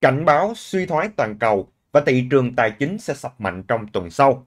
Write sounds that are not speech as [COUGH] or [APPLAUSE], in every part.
cảnh báo suy thoái toàn cầu và thị trường tài chính sẽ sập mạnh trong tuần sau.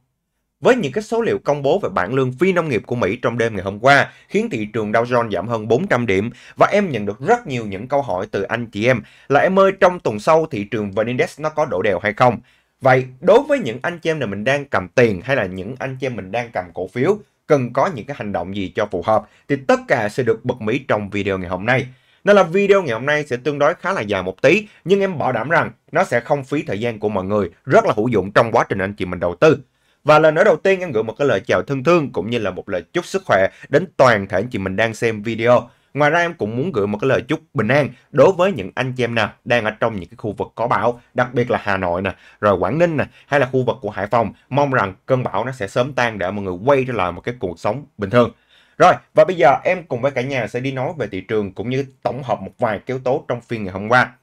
Với những cái số liệu công bố về bảng lương phi nông nghiệp của Mỹ trong đêm ngày hôm qua, khiến thị trường Dow Jones giảm hơn 400 điểm và em nhận được rất nhiều những câu hỏi từ anh chị em là em ơi trong tuần sau thị trường VN Index nó có độ đều hay không? Vậy đối với những anh chị em nào mình đang cầm tiền hay là những anh chị em mình đang cầm cổ phiếu cần có những cái hành động gì cho phù hợp thì tất cả sẽ được bật mí trong video ngày hôm nay. Nên là video ngày hôm nay sẽ tương đối khá là dài một tí, nhưng em bảo đảm rằng nó sẽ không phí thời gian của mọi người, rất là hữu dụng trong quá trình anh chị mình đầu tư. Và lần nữa đầu tiên em gửi một cái lời chào thân thương cũng như là một lời chúc sức khỏe đến toàn thể anh chị mình đang xem video. Ngoài ra em cũng muốn gửi một cái lời chúc bình an đối với những anh chị em nào đang ở trong những cái khu vực có bão, đặc biệt là Hà Nội nè, rồi Quảng Ninh nè, hay là khu vực của Hải Phòng. Mong rằng cơn bão nó sẽ sớm tan để mọi người quay trở lại một cái cuộc sống bình thường. Rồi, và bây giờ em cùng với cả nhà sẽ đi nói về thị trường cũng như tổng hợp một vài yếu tố trong phiên ngày hôm qua.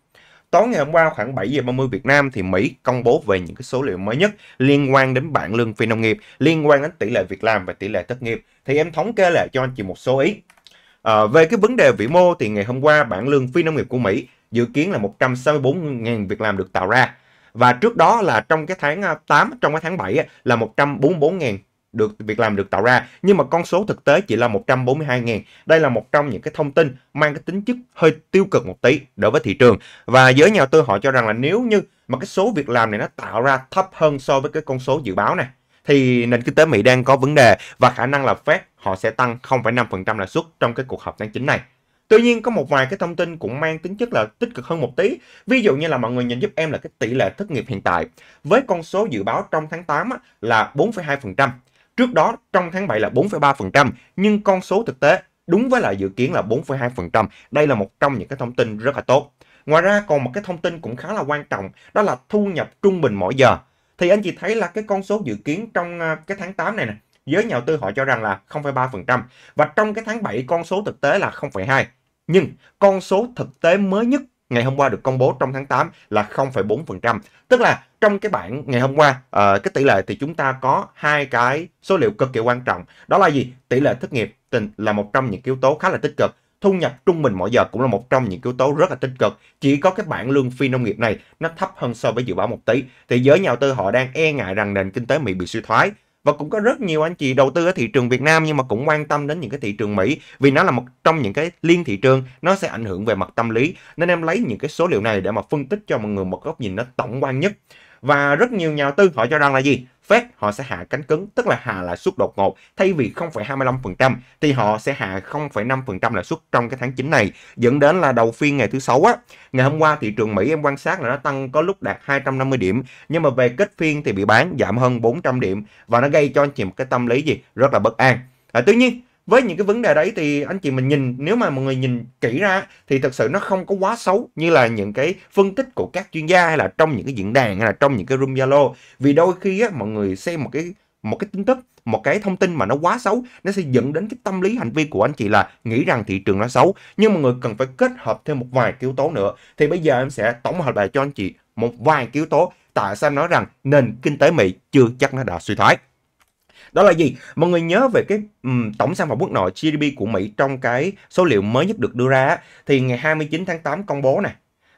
Tối ngày hôm qua khoảng 7 giờ 30 Việt Nam thì Mỹ công bố về những cái số liệu mới nhất liên quan đến bảng lương phi nông nghiệp, liên quan đến tỷ lệ việc làm và tỷ lệ thất nghiệp. Thì em thống kê lại cho anh chị một số ý. À, về cái vấn đề vĩ mô thì ngày hôm qua bảng lương phi nông nghiệp của Mỹ dự kiến là 164.000 việc làm được tạo ra. Và trước đó là trong cái tháng 8, ờ, trong cái tháng 7 là 144.000 được việc làm được tạo ra nhưng mà con số thực tế chỉ là 142.000 đây là một trong những cái thông tin mang cái tính chất hơi tiêu cực một tí đối với thị trường và giới nhà đầu tư họ cho rằng là nếu như mà cái số việc làm này nó tạo ra thấp hơn so với cái con số dự báo này thì nền kinh tế Mỹ đang có vấn đề và khả năng là Fed họ sẽ tăng 0,5% lãi suất trong cái cuộc họp tháng 9 này. Tuy nhiên có một vài cái thông tin cũng mang tính chất là tích cực hơn một tí. Ví dụ như là mọi người nhìn giúp em là cái tỷ lệ thất nghiệp hiện tại với con số dự báo trong tháng 8 là 4,2%. Trước đó trong tháng 7 là 4,3%, nhưng con số thực tế đúng với lại dự kiến là 4,2%. Đây là một trong những cái thông tin rất là tốt. Ngoài ra còn một cái thông tin cũng khá là quan trọng, đó là thu nhập trung bình mỗi giờ. Thì anh chị thấy là cái con số dự kiến trong à, cái tháng 8 này nè, giới nhà đầu tư họ cho rằng là 0,3% và trong cái tháng 7 con số thực tế là 0,2. Nhưng con số thực tế mới nhất ngày hôm qua được công bố trong tháng 8 là 0,4%. Tức là trong cái bảng ngày hôm qua à, cái tỷ lệ thì chúng ta có hai cái số liệu cực kỳ quan trọng đó là gì tỷ lệ thất nghiệp là một trong những yếu tố khá là tích cực thu nhập trung bình mỗi giờ cũng là một trong những yếu tố rất là tích cực. Chỉ có cái bảng lương phi nông nghiệp này nó thấp hơn so với dự báo một tí. Thì giới nhà đầu tư họ đang e ngại rằng nền kinh tế Mỹ bị suy thoái. Và cũng có rất nhiều anh chị đầu tư ở thị trường Việt Nam nhưng mà cũng quan tâm đến những cái thị trường Mỹ vì nó là một trong những cái liên thị trường nó sẽ ảnh hưởng về mặt tâm lý. Nên em lấy những cái số liệu này để mà phân tích cho mọi người một góc nhìn nó tổng quan nhất và rất nhiều nhà tư họ cho rằng là gì Fed họ sẽ hạ cánh cứng tức là hạ lãi suất đột ngột thay vì 0,25% thì họ sẽ hạ 0,5% lãi suất trong cái tháng 9 này dẫn đến là đầu phiên ngày thứ sáu á ngày hôm qua thị trường Mỹ em quan sát là nó tăng có lúc đạt 250 điểm nhưng mà về kết phiên thì bị bán giảm hơn 400 điểm và nó gây cho anh chị một cái tâm lý gì rất là bất an à, tuy nhiên với những cái vấn đề đấy thì anh chị mình nhìn nếu mà mọi người nhìn kỹ ra thì thật sự nó không có quá xấu như là những cái phân tích của các chuyên gia hay là trong những cái diễn đàn hay là trong những cái room Zalo vì đôi khi á, mọi người xem một cái một cái tin tức một cái thông tin mà nó quá xấu nó sẽ dẫn đến cái tâm lý hành vi của anh chị là nghĩ rằng thị trường nó xấu nhưng mọi người cần phải kết hợp thêm một vài yếu tố nữa thì bây giờ em sẽ tổng hợp lại cho anh chị một vài yếu tố tại sao nói rằng nền kinh tế Mỹ chưa chắc nó đã suy thoái đó là gì? Mọi người nhớ về cái um, tổng sản phẩm quốc nội GDP của Mỹ trong cái số liệu mới nhất được đưa ra thì ngày 29 tháng 8 công bố nè.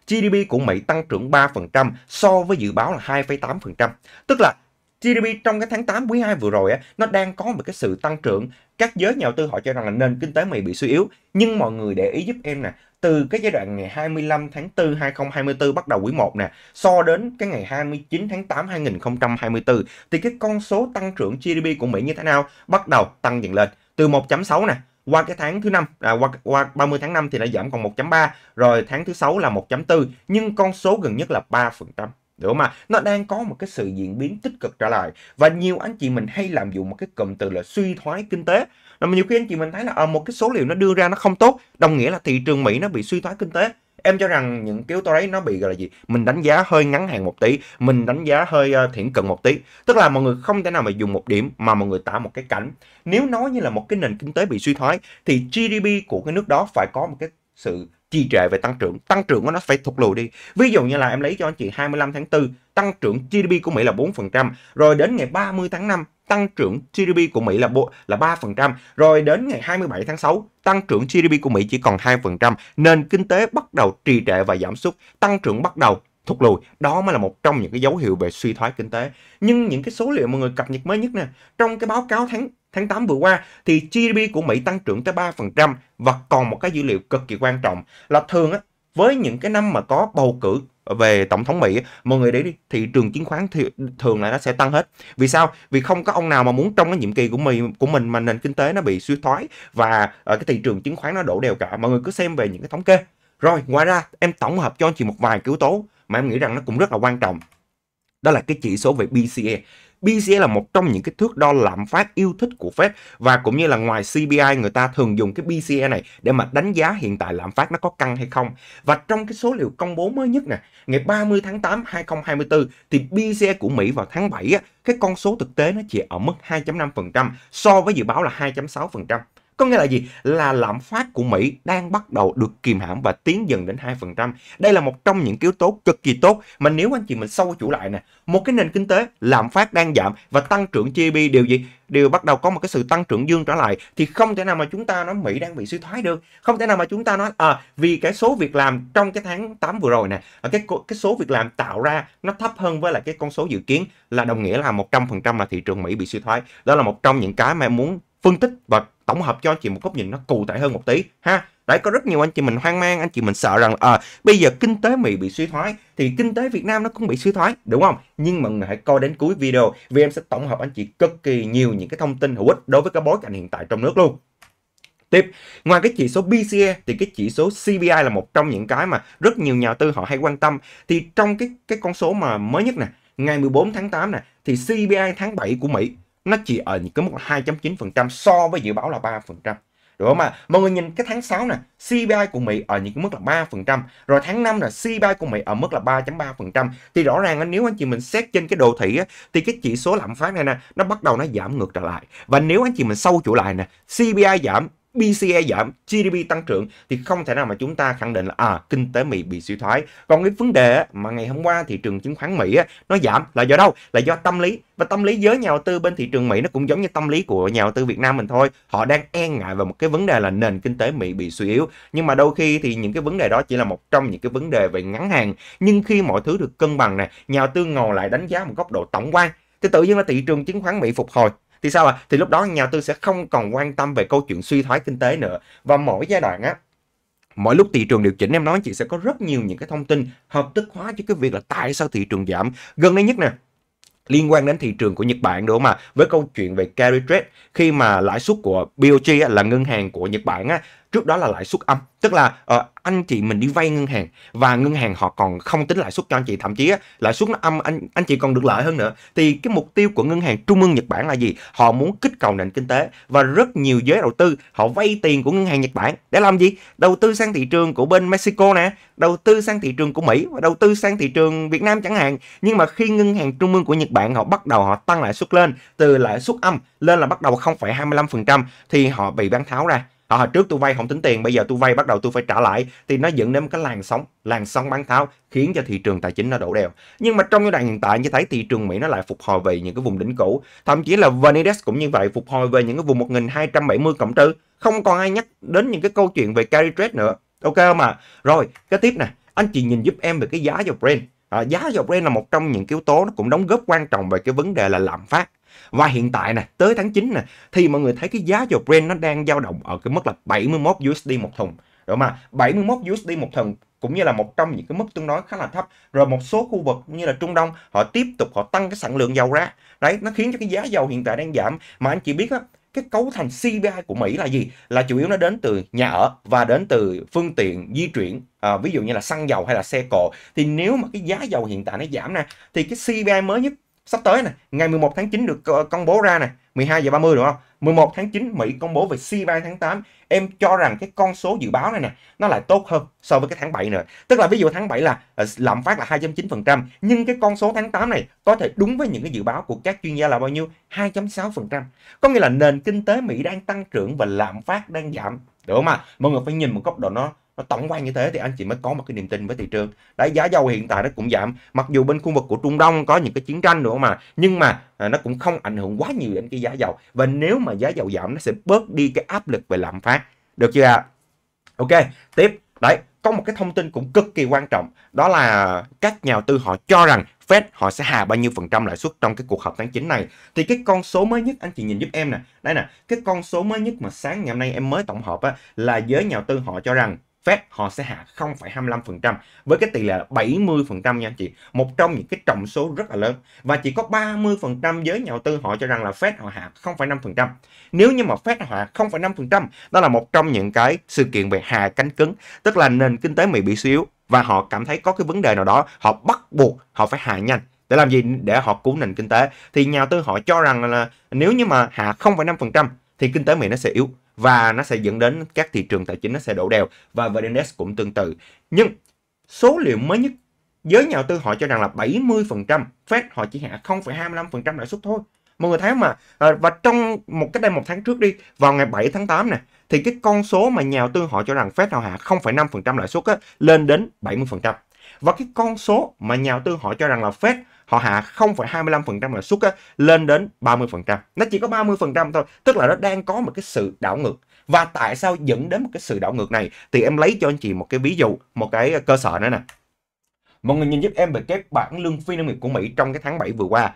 GDP của Mỹ tăng trưởng 3% so với dự báo là 2,8%. Tức là GDP trong cái tháng 8 quý 2 vừa rồi á, nó đang có một cái sự tăng trưởng. Các giới nhà đầu tư họ cho rằng là nền kinh tế Mỹ bị suy yếu. Nhưng mọi người để ý giúp em nè, từ cái giai đoạn ngày 25 tháng 4 2024 bắt đầu quý 1 nè, so đến cái ngày 29 tháng 8 2024 thì cái con số tăng trưởng GDP của Mỹ như thế nào bắt đầu tăng dần lên từ 1.6 nè qua cái tháng thứ năm à, qua qua 30 tháng 5 thì đã giảm còn 1.3 rồi tháng thứ sáu là 1.4 nhưng con số gần nhất là 3% trăm không mà Nó đang có một cái sự diễn biến tích cực trở lại và nhiều anh chị mình hay làm dụng một cái cụm từ là suy thoái kinh tế là nhiều khi anh chị mình thấy là à, một cái số liệu nó đưa ra nó không tốt đồng nghĩa là thị trường Mỹ nó bị suy thoái kinh tế em cho rằng những cái yếu tố đấy nó bị gọi là gì mình đánh giá hơi ngắn hạn một tí mình đánh giá hơi ờ, thiện cận một tí tức là mọi người không thể nào mà dùng một điểm mà mọi người tả một cái cảnh nếu nói như là một cái nền kinh tế bị suy thoái thì GDP của cái nước đó phải có một cái sự trì trệ về tăng trưởng. Tăng trưởng của nó phải thụt lùi đi. Ví dụ như là em lấy cho anh chị 25 tháng 4, tăng trưởng GDP của Mỹ là 4%, rồi đến ngày 30 tháng 5 tăng trưởng GDP của Mỹ là bộ là 3%, rồi đến ngày 27 tháng 6, tăng trưởng GDP của Mỹ chỉ còn 2%, nền kinh tế bắt đầu trì trệ và giảm sút, tăng trưởng bắt đầu thụt lùi. Đó mới là một trong những cái dấu hiệu về suy thoái kinh tế. Nhưng những cái số liệu mọi người cập nhật mới nhất nè, trong cái báo cáo tháng tháng 8 vừa qua thì GDP của Mỹ tăng trưởng tới 3% và còn một cái dữ liệu cực kỳ quan trọng là thường á, với những cái năm mà có bầu cử về tổng thống Mỹ mọi người để đi thị trường chứng khoán thì thường là nó sẽ tăng hết vì sao vì không có ông nào mà muốn trong cái nhiệm kỳ của mình của mình mà nền kinh tế nó bị suy thoái và ờ, cái thị trường chứng khoán nó đổ đều cả mọi người cứ xem về những cái thống kê rồi ngoài ra em tổng hợp cho anh chị một vài yếu tố mà em nghĩ rằng nó cũng rất là quan trọng đó là cái chỉ số về BCE BCE là một trong những cái thước đo lạm phát yêu thích của Fed và cũng như là ngoài CPI người ta thường dùng cái BCE này để mà đánh giá hiện tại lạm phát nó có căng hay không. Và trong cái số liệu công bố mới nhất nè, ngày 30 tháng 8 2024 thì BCE của Mỹ vào tháng 7 á, cái con số thực tế nó chỉ ở mức 2.5% so với dự báo là 2.6%. Có nghĩa là gì? Là lạm phát của Mỹ đang bắt đầu được kìm hãm và tiến dần đến 2%. Đây là một trong những yếu tố cực kỳ tốt mà nếu anh chị mình sâu chủ lại nè, một cái nền kinh tế lạm phát đang giảm và tăng trưởng GDP điều gì? Điều bắt đầu có một cái sự tăng trưởng dương trở lại thì không thể nào mà chúng ta nói Mỹ đang bị suy thoái được. Không thể nào mà chúng ta nói à vì cái số việc làm trong cái tháng 8 vừa rồi nè, à, cái cái số việc làm tạo ra nó thấp hơn với lại cái con số dự kiến là đồng nghĩa là 100% là thị trường Mỹ bị suy thoái. Đó là một trong những cái mà em muốn phân tích và tổng hợp cho anh chị một góc nhìn nó cụ thể hơn một tí ha đấy có rất nhiều anh chị mình hoang mang anh chị mình sợ rằng à, bây giờ kinh tế mỹ bị suy thoái thì kinh tế việt nam nó cũng bị suy thoái đúng không nhưng mà người hãy coi đến cuối video vì em sẽ tổng hợp anh chị cực kỳ nhiều những cái thông tin hữu ích đối với cái bối cảnh hiện tại trong nước luôn Tiếp, ngoài cái chỉ số BCE thì cái chỉ số CPI là một trong những cái mà rất nhiều nhà tư họ hay quan tâm. Thì trong cái cái con số mà mới nhất nè, ngày 14 tháng 8 nè, thì CPI tháng 7 của Mỹ nó chỉ ở những cái mức 2.9% so với dự báo là 3%. Đúng không ạ? Mọi người nhìn cái tháng 6 nè, CPI của Mỹ ở những cái mức là 3%, rồi tháng 5 là CPI của Mỹ ở mức là 3.3%. Thì rõ ràng nếu anh chị mình xét trên cái đồ thị á, thì cái chỉ số lạm phát này nè, nó bắt đầu nó giảm ngược trở lại. Và nếu anh chị mình sâu chủ lại nè, CPI giảm, PCE giảm, GDP tăng trưởng thì không thể nào mà chúng ta khẳng định là à kinh tế Mỹ bị suy thoái. Còn cái vấn đề mà ngày hôm qua thị trường chứng khoán Mỹ nó giảm là do đâu? Là do tâm lý và tâm lý giới nhà đầu tư bên thị trường Mỹ nó cũng giống như tâm lý của nhà đầu tư Việt Nam mình thôi. Họ đang e ngại về một cái vấn đề là nền kinh tế Mỹ bị suy yếu. Nhưng mà đôi khi thì những cái vấn đề đó chỉ là một trong những cái vấn đề về ngắn hạn. Nhưng khi mọi thứ được cân bằng này, nhà đầu tư ngồi lại đánh giá một góc độ tổng quan thì tự nhiên là thị trường chứng khoán Mỹ phục hồi thì sao ạ à? thì lúc đó nhà tư sẽ không còn quan tâm về câu chuyện suy thoái kinh tế nữa và mỗi giai đoạn á mỗi lúc thị trường điều chỉnh em nói chị sẽ có rất nhiều những cái thông tin hợp thức hóa cho cái việc là tại sao thị trường giảm gần đây nhất nè liên quan đến thị trường của Nhật Bản đúng không ạ? Với câu chuyện về carry trade khi mà lãi suất của BOJ là ngân hàng của Nhật Bản á trước đó là lãi suất âm tức là uh, anh chị mình đi vay ngân hàng và ngân hàng họ còn không tính lãi suất cho anh chị thậm chí á, lãi suất nó âm anh anh chị còn được lợi hơn nữa thì cái mục tiêu của ngân hàng trung ương nhật bản là gì họ muốn kích cầu nền kinh tế và rất nhiều giới đầu tư họ vay tiền của ngân hàng nhật bản để làm gì đầu tư sang thị trường của bên mexico nè đầu tư sang thị trường của mỹ và đầu tư sang thị trường việt nam chẳng hạn nhưng mà khi ngân hàng trung ương của nhật bản họ bắt đầu họ tăng lãi suất lên từ lãi suất âm lên là bắt đầu 0,25% thì họ bị bán tháo ra họ hồi trước tôi vay không tính tiền bây giờ tôi vay bắt đầu tôi phải trả lại thì nó dẫn đến một cái làn sóng làn sóng bán tháo khiến cho thị trường tài chính nó đổ đèo nhưng mà trong giai đoạn hiện tại như thấy thị trường Mỹ nó lại phục hồi về những cái vùng đỉnh cũ thậm chí là VN cũng như vậy phục hồi về những cái vùng 1270 cộng trừ không còn ai nhắc đến những cái câu chuyện về carry trade nữa ok không ạ à? rồi cái tiếp nè anh chị nhìn giúp em về cái giá dầu Brent à, giá dầu Brent là một trong những yếu tố nó cũng đóng góp quan trọng về cái vấn đề là lạm phát và hiện tại nè, tới tháng 9 nè, thì mọi người thấy cái giá dầu Brent nó đang dao động ở cái mức là 71 USD một thùng. Rồi mà 71 USD một thùng cũng như là một trong những cái mức tương đối khá là thấp. Rồi một số khu vực như là Trung Đông họ tiếp tục họ tăng cái sản lượng dầu ra. Đấy, nó khiến cho cái giá dầu hiện tại đang giảm. Mà anh chị biết á, cái cấu thành CPI của Mỹ là gì? Là chủ yếu nó đến từ nhà ở và đến từ phương tiện di chuyển, à, ví dụ như là xăng dầu hay là xe cộ. Thì nếu mà cái giá dầu hiện tại nó giảm nè, thì cái CPI mới nhất sắp tới này, ngày 11 tháng 9 được công bố ra này, 12 giờ 30 đúng không? 11 tháng 9 Mỹ công bố về CPI tháng 8. Em cho rằng cái con số dự báo này nè, nó lại tốt hơn so với cái tháng 7 nữa. Tức là ví dụ tháng 7 là ờ, lạm phát là 2.9%, nhưng cái con số tháng 8 này có thể đúng với những cái dự báo của các chuyên gia là bao nhiêu? 2.6%. Có nghĩa là nền kinh tế Mỹ đang tăng trưởng và lạm phát đang giảm. Đúng không ạ? Mọi người phải nhìn một góc độ nó nó tổng quan như thế thì anh chị mới có một cái niềm tin với thị trường đấy giá dầu hiện tại nó cũng giảm mặc dù bên khu vực của Trung Đông có những cái chiến tranh nữa mà nhưng mà à, nó cũng không ảnh hưởng quá nhiều đến cái giá dầu và nếu mà giá dầu giảm nó sẽ bớt đi cái áp lực về lạm phát được chưa ạ ok tiếp đấy có một cái thông tin cũng cực kỳ quan trọng đó là các nhà đầu tư họ cho rằng Fed họ sẽ hạ bao nhiêu phần trăm lãi suất trong cái cuộc họp tháng 9 này thì cái con số mới nhất anh chị nhìn giúp em nè đây nè cái con số mới nhất mà sáng ngày hôm nay em mới tổng hợp á, là giới nhà đầu tư họ cho rằng Fed họ sẽ hạ 0,25% với cái tỷ lệ 70% nha anh chị. Một trong những cái trọng số rất là lớn. Và chỉ có 30% giới nhà đầu tư họ cho rằng là Fed họ hạ 0,5%. Nếu như mà Fed họ hạ 0,5%, đó là một trong những cái sự kiện về hạ cánh cứng. Tức là nền kinh tế Mỹ bị suy yếu và họ cảm thấy có cái vấn đề nào đó, họ bắt buộc họ phải hạ nhanh để làm gì để họ cứu nền kinh tế thì nhà đầu tư họ cho rằng là nếu như mà hạ 0,5% thì kinh tế Mỹ nó sẽ yếu và nó sẽ dẫn đến các thị trường tài chính nó sẽ đổ đèo và VN Index cũng tương tự. Nhưng số liệu mới nhất giới nhà đầu tư họ cho rằng là 70% Fed họ chỉ hạ 0,25% lãi suất thôi. Mọi người thấy mà à, và trong một cách đây một tháng trước đi vào ngày 7 tháng 8 nè thì cái con số mà nhà đầu tư họ cho rằng Fed họ hạ 0,5% lãi suất lên đến 70%. Và cái con số mà nhà đầu tư họ cho rằng là Fed họ hạ 0,25% lãi suất lên đến 30%. Nó chỉ có 30% thôi, tức là nó đang có một cái sự đảo ngược. Và tại sao dẫn đến một cái sự đảo ngược này? Thì em lấy cho anh chị một cái ví dụ, một cái ờ, cơ sở nữa nè. Mọi người nhìn giúp em về cái bảng lương phi nông nghiệp của Mỹ trong cái tháng 7 vừa qua.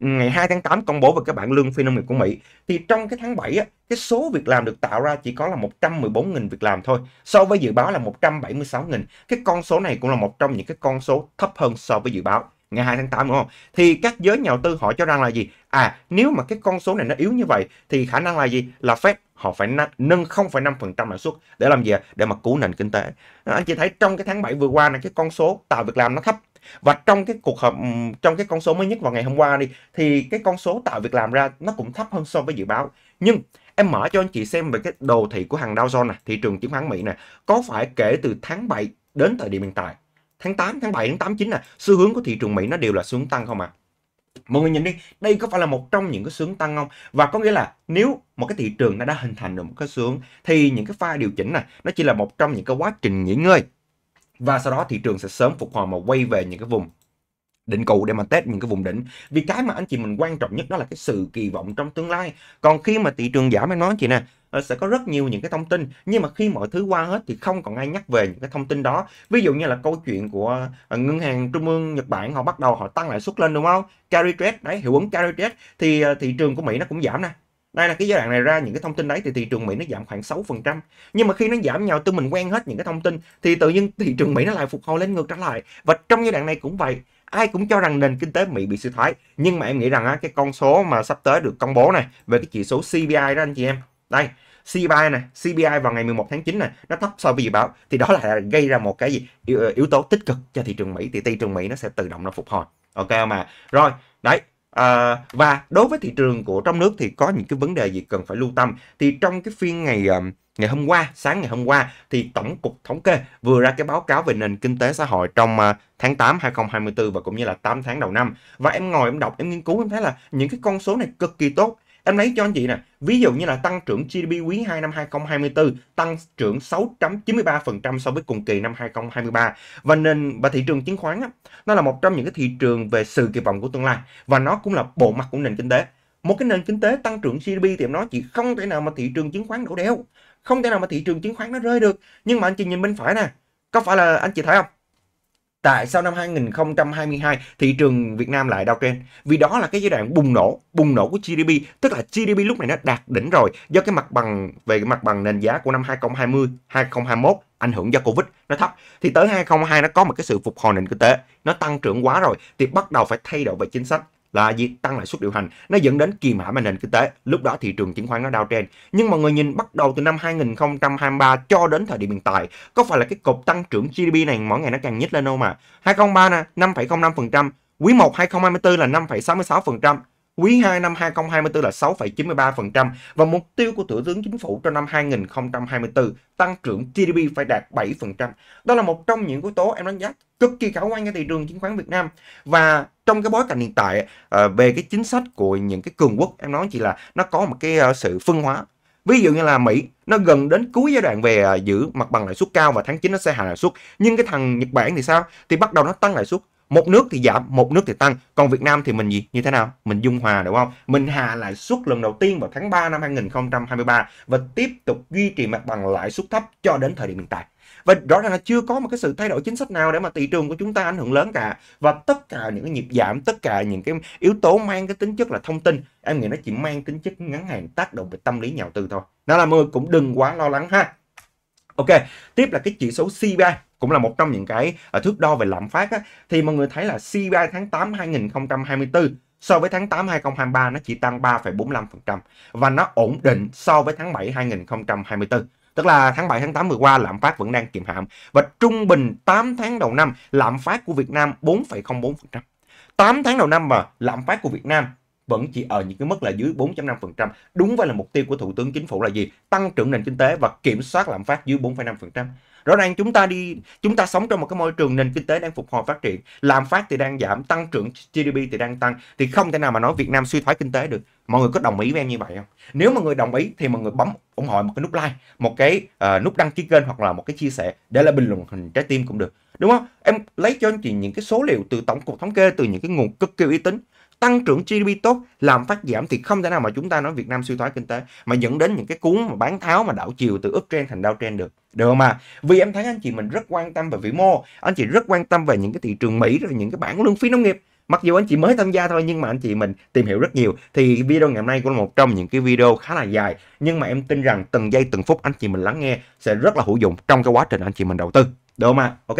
Ngày 2 tháng 8 công bố về cái bảng lương phi nông nghiệp của Mỹ. Thì trong cái tháng 7, á, cái số việc làm được tạo ra chỉ có là 114.000 việc làm thôi. So với dự báo là 176.000. Cái con số này cũng là một trong những cái con số thấp hơn so với dự báo ngày 2 tháng 8 đúng không? Thì các giới nhà đầu tư họ cho rằng là gì? À, nếu mà cái con số này nó yếu như vậy thì khả năng là gì? Là Fed họ phải nâng 0,5% lãi suất để làm gì? Để mà cứu nền kinh tế. À, anh chị thấy trong cái tháng 7 vừa qua này cái con số tạo việc làm nó thấp và trong cái cuộc họp trong cái con số mới nhất vào ngày hôm qua đi thì cái con số tạo việc làm ra nó cũng thấp hơn so với dự báo. Nhưng em mở cho anh chị xem về cái đồ thị của hàng Dow Jones này, thị trường chứng khoán Mỹ này, có phải kể từ tháng 7 đến thời điểm hiện tại tháng 8, tháng 7, tháng 8, 9 nè, xu hướng của thị trường Mỹ nó đều là xu hướng tăng không ạ? À? Mọi người nhìn đi, đây có phải là một trong những cái xu hướng tăng không? Và có nghĩa là nếu một cái thị trường nó đã hình thành được một cái xu hướng thì những cái pha điều chỉnh này nó chỉ là một trong những cái quá trình nghỉ ngơi. Và sau đó thị trường sẽ sớm phục hồi mà quay về những cái vùng đỉnh cụ để mà test những cái vùng đỉnh vì cái mà anh chị mình quan trọng nhất đó là cái sự kỳ vọng trong tương lai còn khi mà thị trường giảm em nói chị nè Ờ, sẽ có rất nhiều những cái thông tin nhưng mà khi mọi thứ qua hết thì không còn ai nhắc về những cái thông tin đó ví dụ như là câu chuyện của ờ, ngân hàng trung ương Nhật Bản họ bắt đầu họ tăng lãi suất lên đúng không carry trade đấy hiệu ứng carry trade thì ờ, thị trường của Mỹ nó cũng giảm nè đây là cái giai đoạn này ra những cái thông tin đấy thì thị trường Mỹ nó giảm khoảng 6%. Nhưng mà khi nó giảm nhau tư mình quen hết những cái thông tin thì tự nhiên thị trường Mỹ nó lại phục hồi lên ngược trở lại. Và trong giai đoạn này cũng vậy. Ai cũng cho rằng nền kinh tế Mỹ bị suy thoái. Nhưng mà em nghĩ rằng á, cái con số mà sắp tới được công bố này về cái chỉ số CPI đó anh chị em đây CPI này CPI vào ngày 11 tháng 9 này nó thấp so với dự báo thì đó là gây ra một cái gì yếu, ờ, yếu tố tích cực cho thị trường Mỹ thì thị trường Mỹ nó sẽ tự động nó phục hồi ok mà rồi đấy À, và đối với thị trường của trong nước thì có những cái vấn đề gì cần phải lưu tâm thì trong cái phiên ngày ờ, ngày hôm qua sáng ngày hôm qua thì tổng cục thống kê vừa ra cái báo cáo về nền kinh tế xã hội trong tháng 8 2024 và cũng như là 8 tháng đầu năm và em ngồi em đọc em nghiên cứu em thấy là những cái con số này cực kỳ tốt Em lấy cho anh chị nè, ví dụ như là tăng trưởng GDP quý 2 năm 2024 tăng trưởng 6.93% so với cùng kỳ năm 2023 và nền và thị trường chứng khoán á, nó là một trong những cái thị trường về sự kỳ vọng của tương lai và nó cũng là bộ mặt của nền kinh tế. Một cái nền kinh tế tăng trưởng GDP thì em nói chị không thể nào mà thị trường chứng khoán đổ đéo không thể nào mà thị trường chứng khoán nó rơi được. Nhưng mà anh chị nhìn bên phải nè, có phải là anh chị thấy không? Tại sao năm 2022 thị trường Việt Nam lại đau trên? Vì đó là cái giai đoạn bùng nổ, bùng nổ của GDP, tức là GDP lúc này nó đạt đỉnh rồi do cái mặt bằng về cái mặt bằng nền giá của năm 2020, 2021 ảnh hưởng do Covid nó thấp thì tới 2022 nó có một cái sự phục hồi nền kinh tế, nó tăng trưởng quá rồi thì bắt đầu phải thay đổi về chính sách là việc tăng lãi suất điều hành nó dẫn đến kìm hãm nền kinh tế lúc đó thị trường chứng khoán nó đau trend nhưng mọi người nhìn bắt đầu từ năm 2023 cho đến thời điểm hiện tại có phải là cái cột tăng trưởng GDP này mỗi ngày nó càng nhích lên đâu mà 2023 nè 5,05% quý 1 2024 là 5,66% quý 2 năm 2024 là 6,93% và mục tiêu của Thủ tướng Chính phủ trong năm 2024 tăng trưởng GDP phải đạt 7%. Đó là một trong những yếu tố em đánh giá cực kỳ khả quan cho thị trường chứng khoán Việt Nam và trong cái bối cảnh hiện tại ờ, về cái chính sách của những cái cường quốc em nói chỉ là nó có một cái ờ, sự phân hóa Ví dụ như là Mỹ, nó gần đến cuối giai đoạn về ờ, giữ mặt bằng lãi suất cao và tháng 9 nó sẽ hạ lãi suất. Nhưng cái thằng Nhật Bản thì sao? Thì bắt đầu nó tăng lãi suất một nước thì giảm một nước thì tăng còn Việt Nam thì mình gì như thế nào mình dung hòa đúng không mình hạ lãi suất lần đầu tiên vào tháng 3 năm 2023 và tiếp tục duy trì mặt bằng lãi suất thấp cho đến thời điểm hiện tại và rõ ràng là chưa có một cái sự thay đổi chính sách nào để mà thị trường của chúng ta ảnh hưởng lớn cả và tất cả những cái nhịp giảm tất cả những cái yếu tố mang cái tính chất là thông tin em nghĩ nó chỉ mang tính chất ngắn hạn tác động về tâm lý nhà đầu tư thôi nó là mọi người cũng đừng quá lo lắng ha ok tiếp là cái chỉ số CPI cũng là một trong những cái ờ, thước đo về lạm phát á, thì mọi người thấy là CPI tháng 8 2024 so với tháng 8 2023 nó chỉ tăng 3,45% và nó ổn định so với tháng 7 2024. Tức là tháng 7, tháng 8 vừa qua lạm phát vẫn đang kiềm hãm và trung bình 8 tháng đầu năm lạm phát của Việt Nam 4,04%. 8 tháng đầu năm mà lạm phát của Việt Nam vẫn chỉ ở những cái mức là dưới 4.5%. Đúng với là mục tiêu của Thủ tướng Chính phủ là gì? Tăng trưởng nền kinh tế và kiểm soát lạm phát dưới 4,5% rõ ràng chúng ta đi chúng ta sống trong một cái môi trường nền kinh tế đang phục hồi phát triển lạm phát thì đang giảm tăng trưởng GDP thì đang tăng thì không thể nào mà nói Việt Nam suy thoái kinh tế được mọi người có đồng ý với em như vậy không nếu mọi người đồng ý thì mọi người bấm ủng hộ một cái nút like một cái uh, nút đăng ký kênh hoặc là một cái chia sẻ để là bình luận hình trái tim cũng được đúng không em lấy cho anh chị những cái số liệu từ tổng cục thống kê từ những cái nguồn cực kỳ uy tín tăng trưởng GDP tốt làm phát giảm thì không thể nào mà chúng ta nói Việt Nam suy thoái kinh tế mà dẫn đến những cái cuốn mà bán tháo mà đảo chiều từ uptrend thành downtrend được được không à? Vì em thấy anh chị mình rất quan tâm về vĩ mô, anh chị rất quan tâm về những cái thị trường Mỹ rồi những cái bảng lương phí nông nghiệp. Mặc dù anh chị mới tham gia thôi nhưng mà anh chị mình tìm hiểu rất nhiều thì video ngày hôm nay cũng là một trong những cái video khá là dài nhưng mà em tin rằng từng giây từng phút anh chị mình lắng nghe sẽ rất là hữu dụng trong cái quá trình anh chị mình đầu tư. Được không ạ? Ok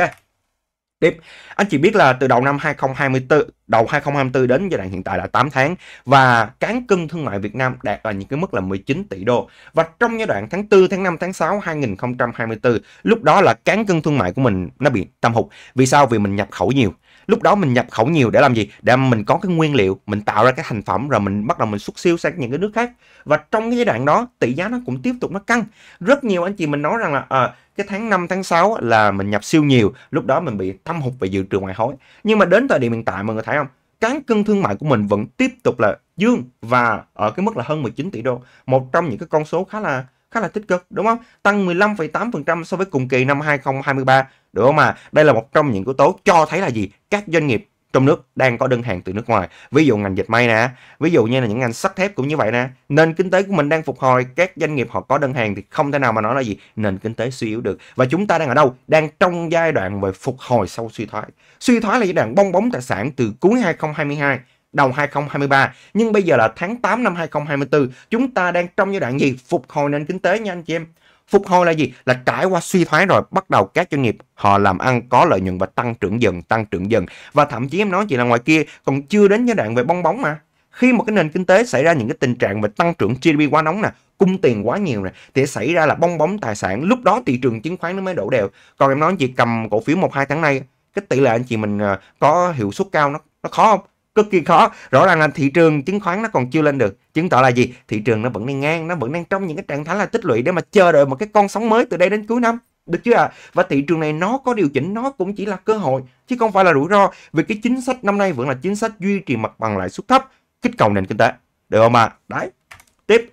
tiếp. Anh chị biết là từ đầu năm 2024, đầu 2024 đến giai đoạn hiện tại là 8 tháng và cán cân thương mại Việt Nam đạt ở những cái mức là 19 tỷ đô. Và trong giai đoạn tháng 4, tháng 5, tháng 6 2024, lúc đó là cán cân thương mại của mình nó bị tâm hụt. Vì sao? Vì mình nhập khẩu nhiều. Lúc đó mình nhập khẩu nhiều để làm gì? Để mình có cái nguyên liệu, mình tạo ra cái thành phẩm rồi mình bắt đầu mình xuất siêu sang những cái nước khác. Và trong cái giai đoạn đó, tỷ giá nó cũng tiếp tục nó căng. Rất nhiều anh chị mình nói rằng là à, cái tháng 5 tháng 6 là mình nhập siêu nhiều lúc đó mình bị thâm hụt về dự trữ ngoại hối nhưng mà đến thời điểm hiện tại mọi người thấy không cán cân thương mại của mình vẫn tiếp tục là dương và ở cái mức là hơn 19 tỷ đô một trong những cái con số khá là khá là tích cực đúng không tăng 15,8% so với cùng kỳ năm 2023 đúng không mà đây là một trong những yếu tố cho thấy là gì các doanh nghiệp trong nước đang có đơn hàng từ nước ngoài ví dụ ngành dịch may nè ví dụ như là những ngành sắt thép cũng như vậy nè nền kinh tế của mình đang phục hồi các doanh nghiệp họ có đơn hàng thì không thể nào mà nói là gì nền kinh tế suy yếu được và chúng ta đang ở đâu đang trong giai đoạn về phục hồi sau suy thoái suy thoái là giai đoạn bong bóng tài sản từ cuối 2022 đầu 2023 nhưng bây giờ là tháng 8 năm 2024 chúng ta đang trong giai đoạn gì phục hồi nền kinh tế nha anh chị em Phục hồi là gì? Là trải qua suy thoái rồi, bắt đầu các doanh nghiệp họ làm ăn có lợi nhuận và tăng trưởng dần, tăng trưởng dần. Và thậm chí em nói chị là ngoài kia còn chưa đến giai đoạn về bong bóng mà. Khi một cái nền kinh tế xảy ra những cái tình trạng về tăng trưởng GDP quá nóng nè, cung tiền quá nhiều nè thì xảy ra là bong bóng tài sản, lúc đó thị trường chứng khoán nó mới đổ đều. Còn em nói chị cầm cổ phiếu một hai tháng nay, cái tỷ lệ anh chị mình à, có hiệu suất cao nó nó khó không? cực kỳ khó rõ ràng là thị trường chứng khoán nó còn chưa lên được chứng tỏ là gì thị trường nó vẫn đang ngang nó vẫn đang trong những cái trạng thái là tích lũy để mà chờ đợi một cái con sóng mới từ đây đến cuối năm được chưa ạ à? và thị trường này nó có điều chỉnh nó cũng chỉ là cơ hội chứ không phải là rủi ro vì cái chính sách năm nay vẫn là chính sách duy trì mặt bằng lãi suất thấp kích cầu nền kinh tế được không ạ à? đấy tiếp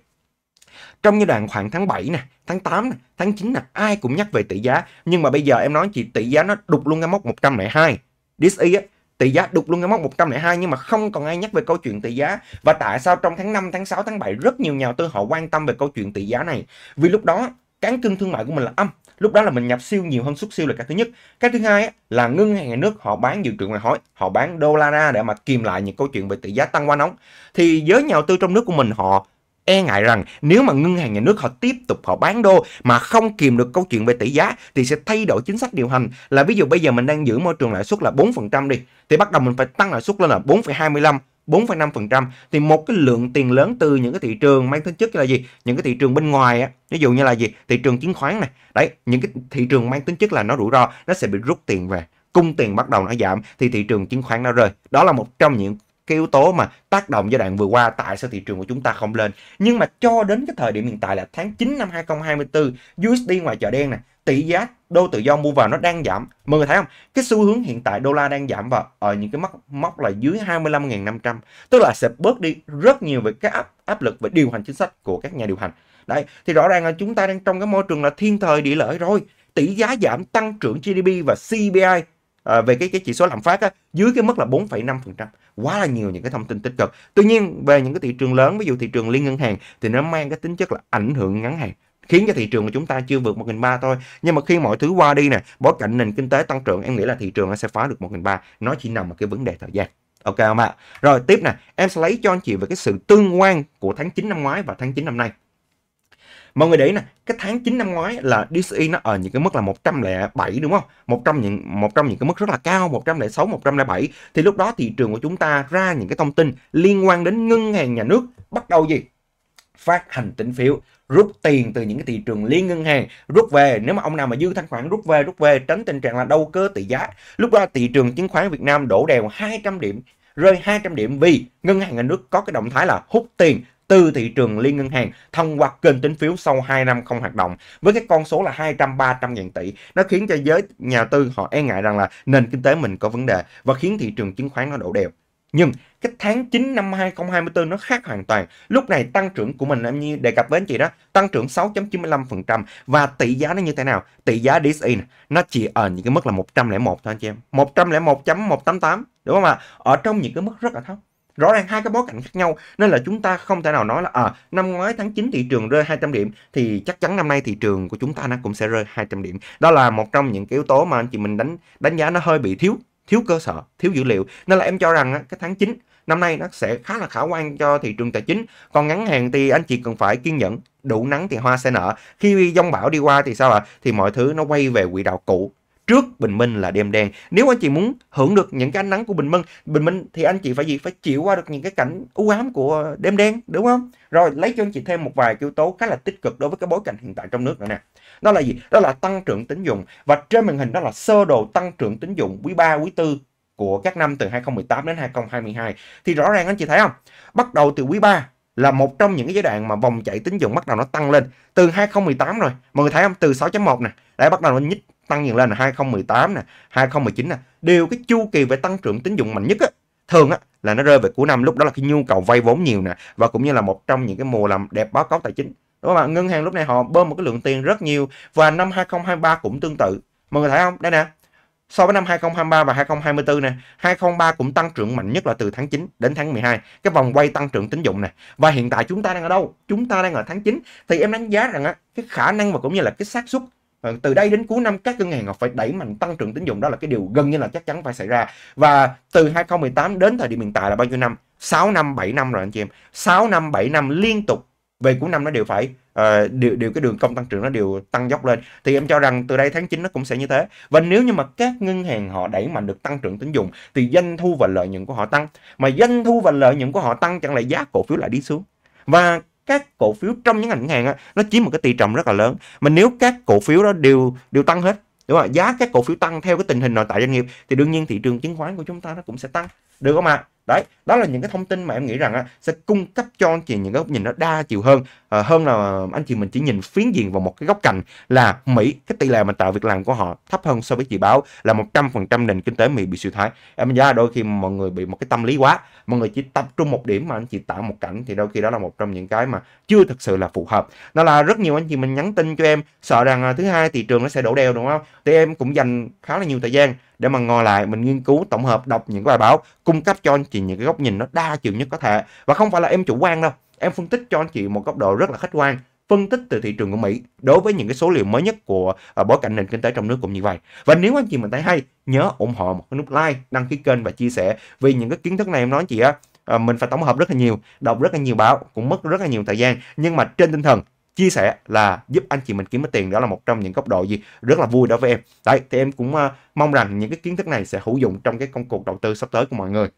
trong giai đoạn khoảng tháng 7 nè, tháng 8 nè, tháng 9 nè, ai cũng nhắc về tỷ giá. Nhưng mà bây giờ em nói chị tỷ giá nó đục luôn cái mốc 102. DSI á, tỷ giá đục luôn cái mốc 102 nhưng mà không còn ai nhắc về câu chuyện tỷ giá và tại sao trong tháng 5, tháng 6, tháng 7 rất nhiều nhà đầu tư họ quan tâm về câu chuyện tỷ giá này vì lúc đó cán cân thương mại của mình là âm lúc đó là mình nhập siêu nhiều hơn xuất siêu là cái thứ nhất cái thứ hai là ngân hàng nhà nước họ bán dự trữ ngoại hối họ bán đô la ra để mà kìm lại những câu chuyện về tỷ giá tăng quá nóng thì giới nhà đầu tư trong nước của mình họ e ngại rằng nếu mà ngân hàng nhà nước họ tiếp tục họ bán đô mà không kìm được câu chuyện về tỷ giá thì sẽ thay đổi chính sách điều hành là ví dụ bây giờ mình đang giữ môi trường lãi suất là 4% đi thì bắt đầu mình phải tăng lãi suất lên là 4,25 4,5% thì một cái lượng tiền lớn từ những cái thị trường mang tính chất là gì những cái thị trường bên ngoài á ví dụ như là gì thị trường chứng khoán này đấy những cái thị trường mang tính chất là nó rủi ro nó sẽ bị rút tiền về cung tiền bắt đầu nó giảm thì thị trường chứng khoán nó rơi đó là một trong những cái yếu tố mà tác động giai đoạn vừa qua tại sao thị trường của chúng ta không lên. Nhưng mà cho đến cái thời điểm hiện tại là tháng 9 năm 2024, USD ngoài chợ đen này tỷ giá đô tự do mua vào nó đang giảm. Mọi người thấy không? Cái xu hướng hiện tại đô la đang giảm vào ở những cái mốc mốc là dưới 25.500. Tức là sẽ bớt đi rất nhiều về cái áp áp lực về điều hành chính sách của các nhà điều hành. Đấy, thì rõ ràng là chúng ta đang trong cái môi trường là thiên thời địa lợi rồi. Tỷ giá giảm tăng trưởng GDP và CPI Ờ, về cái cái chỉ số lạm phát á, dưới cái mức là 4,5%. Quá là nhiều những cái thông tin tích cực. Tuy nhiên về những cái thị trường lớn ví dụ thị trường liên ngân hàng thì nó mang cái tính chất là ảnh hưởng ngắn hạn khiến cho thị trường của chúng ta chưa vượt 1.300 thôi. Nhưng mà khi mọi thứ qua đi nè, bối cảnh nền kinh tế tăng trưởng, em nghĩ là thị trường nó sẽ phá được 1.300. Nó chỉ nằm ở cái vấn đề thời gian. Ok không ạ? Rồi tiếp nè, em sẽ lấy cho anh chị về cái sự tương quan của tháng 9 năm ngoái và tháng 9 năm nay mọi người để ý nè cái tháng 9 năm ngoái là DCI e nó ở những cái mức là 107 đúng không một trong những một trong những cái mức rất là cao 106 107 thì lúc đó thị trường của chúng ta ra những cái thông tin liên quan đến ngân hàng nhà nước bắt đầu gì phát hành tín phiếu rút tiền từ những cái thị trường liên ngân hàng rút về nếu mà ông nào mà dư thanh khoản rút về rút về tránh tình trạng là đâu cơ tỷ giá lúc đó thị trường chứng khoán Việt Nam đổ đèo 200 điểm rơi 200 điểm vì ngân hàng nhà nước có cái động thái là hút tiền từ thị trường liên ngân hàng thông qua kênh tín phiếu sau 2 năm không hoạt động với cái con số là 200-300 ngàn tỷ nó khiến cho giới nhà tư họ e ngại rằng là nền kinh tế mình có vấn đề và khiến thị trường chứng khoán nó đổ đều nhưng cái tháng 9 năm 2024 nó khác hoàn toàn. Lúc này tăng trưởng của mình em như đề cập với anh chị đó, tăng trưởng 6.95% và tỷ giá nó như thế nào? Tỷ giá DSI nó chỉ ở những cái mức là 101 thôi anh chị em. 101.188 đúng không ạ? Ở trong những cái mức rất là thấp rõ ràng hai cái bối cảnh khác nhau nên là chúng ta không thể nào nói là à, năm ngoái tháng 9 thị trường rơi 200 điểm thì chắc chắn năm nay thị trường của chúng ta nó cũng sẽ rơi 200 điểm đó là một trong những cái yếu tố mà anh chị mình đánh đánh giá nó hơi bị thiếu thiếu cơ sở thiếu dữ liệu nên là em cho rằng cái tháng 9 năm nay nó sẽ khá là khả quan cho thị trường tài chính còn ngắn hạn thì anh chị cần phải kiên nhẫn đủ nắng thì hoa sẽ nở khi dông bão đi qua thì sao ạ à? thì mọi thứ nó quay về quỹ đạo cũ trước bình minh là đêm đen nếu anh chị muốn hưởng được những cái ánh nắng của bình minh bình minh thì anh chị phải gì phải chịu qua được những cái cảnh u ám của đêm đen đúng không rồi lấy cho anh chị thêm một vài yếu tố khá là tích cực đối với cái bối cảnh hiện tại trong nước nữa nè đó là gì đó là tăng trưởng tín dụng và trên màn hình đó là sơ đồ tăng trưởng tín dụng quý 3 quý 4 của các năm từ 2018 đến 2022 thì rõ ràng anh chị thấy không bắt đầu từ quý 3 là một trong những cái giai đoạn mà vòng chảy tín dụng bắt đầu nó tăng lên từ 2018 rồi mọi người thấy không từ 6.1 nè đã bắt đầu nó nhích tăng dần lên là 2018 nè, 2019 nè, đều cái chu kỳ về tăng trưởng tín dụng mạnh nhất á, thường á là nó rơi về cuối năm lúc đó là cái nhu cầu vay vốn nhiều nè và cũng như là một trong những cái mùa làm đẹp báo cáo tài chính. Đúng không ạ? Ngân hàng lúc này họ bơm một cái lượng tiền rất nhiều và năm 2023 cũng tương tự. Mọi người thấy không? Đây nè. So với năm 2023 và 2024 nè, 2023 cũng tăng trưởng mạnh nhất là từ tháng 9 đến tháng 12, cái vòng quay tăng trưởng tín dụng nè. Và hiện tại chúng ta đang ở đâu? Chúng ta đang ở tháng 9 thì em đánh giá rằng á cái khả năng và cũng như là cái xác suất Ờ, từ đây đến cuối năm các ngân hàng họ phải đẩy mạnh tăng trưởng tín dụng đó là cái điều gần như là chắc chắn phải xảy ra và từ 2018 đến thời điểm hiện tại là bao nhiêu năm 6 năm 7 năm rồi anh chị em 6 năm 7 năm liên tục về cuối năm nó đều phải uh, đều đều cái đường công tăng trưởng nó đều tăng dốc lên thì em cho rằng từ đây tháng 9 nó cũng sẽ như thế và nếu như mà các ngân hàng họ đẩy mạnh được tăng trưởng tín dụng thì doanh thu và lợi nhuận của họ tăng mà doanh thu và lợi nhuận của họ tăng chẳng lẽ giá cổ phiếu lại đi xuống và các cổ phiếu trong những ngành hàng á, nó chiếm một cái tỷ trọng rất là lớn mà nếu các cổ phiếu đó đều đều tăng hết đúng không giá các cổ phiếu tăng theo cái tình hình nội tại doanh nghiệp thì đương nhiên thị trường chứng khoán của chúng ta nó cũng sẽ tăng được không ạ à? đấy đó là những cái thông tin mà em nghĩ rằng á, sẽ cung cấp cho anh chị những cái góc nhìn nó đa chiều hơn à, hơn là anh chị mình chỉ nhìn phiến diện vào một cái góc cạnh là Mỹ cái tỷ lệ mà tạo việc làm của họ thấp hơn so với dự báo là 100% nền kinh tế Mỹ bị suy thoái em nhớ đôi khi mọi người bị một cái tâm lý quá mọi người chỉ tập trung một điểm mà anh chị tạo một cảnh thì đôi khi đó là một trong những cái mà chưa thực sự là phù hợp nó là rất nhiều anh chị mình nhắn tin cho em sợ rằng à, thứ hai thị trường nó sẽ đổ đèo đúng không thì em cũng dành khá là nhiều thời gian để mà ngồi lại mình nghiên cứu tổng hợp đọc những cái bài báo cung cấp cho anh chị những cái góc nhìn nó đa chiều nhất có thể và không phải là em chủ quan đâu em phân tích cho anh chị một góc độ rất là khách quan phân tích từ thị trường của Mỹ đối với những cái số liệu mới nhất của uh, bối cảnh nền kinh tế trong nước cũng như vậy. Và nếu anh chị mình thấy hay, nhớ ủng hộ một cái nút like, đăng ký kênh và chia sẻ vì những cái kiến thức này em nói anh chị á, uh, mình phải tổng hợp rất là nhiều, đọc rất là nhiều báo, cũng mất rất là nhiều thời gian, nhưng mà trên tinh thần chia sẻ là giúp anh chị mình kiếm được tiền đó là một trong những góc độ gì rất là vui đối với em đấy thì em cũng à, mong rằng những cái kiến thức này sẽ hữu dụng trong cái công cuộc đầu tư sắp tới của mọi người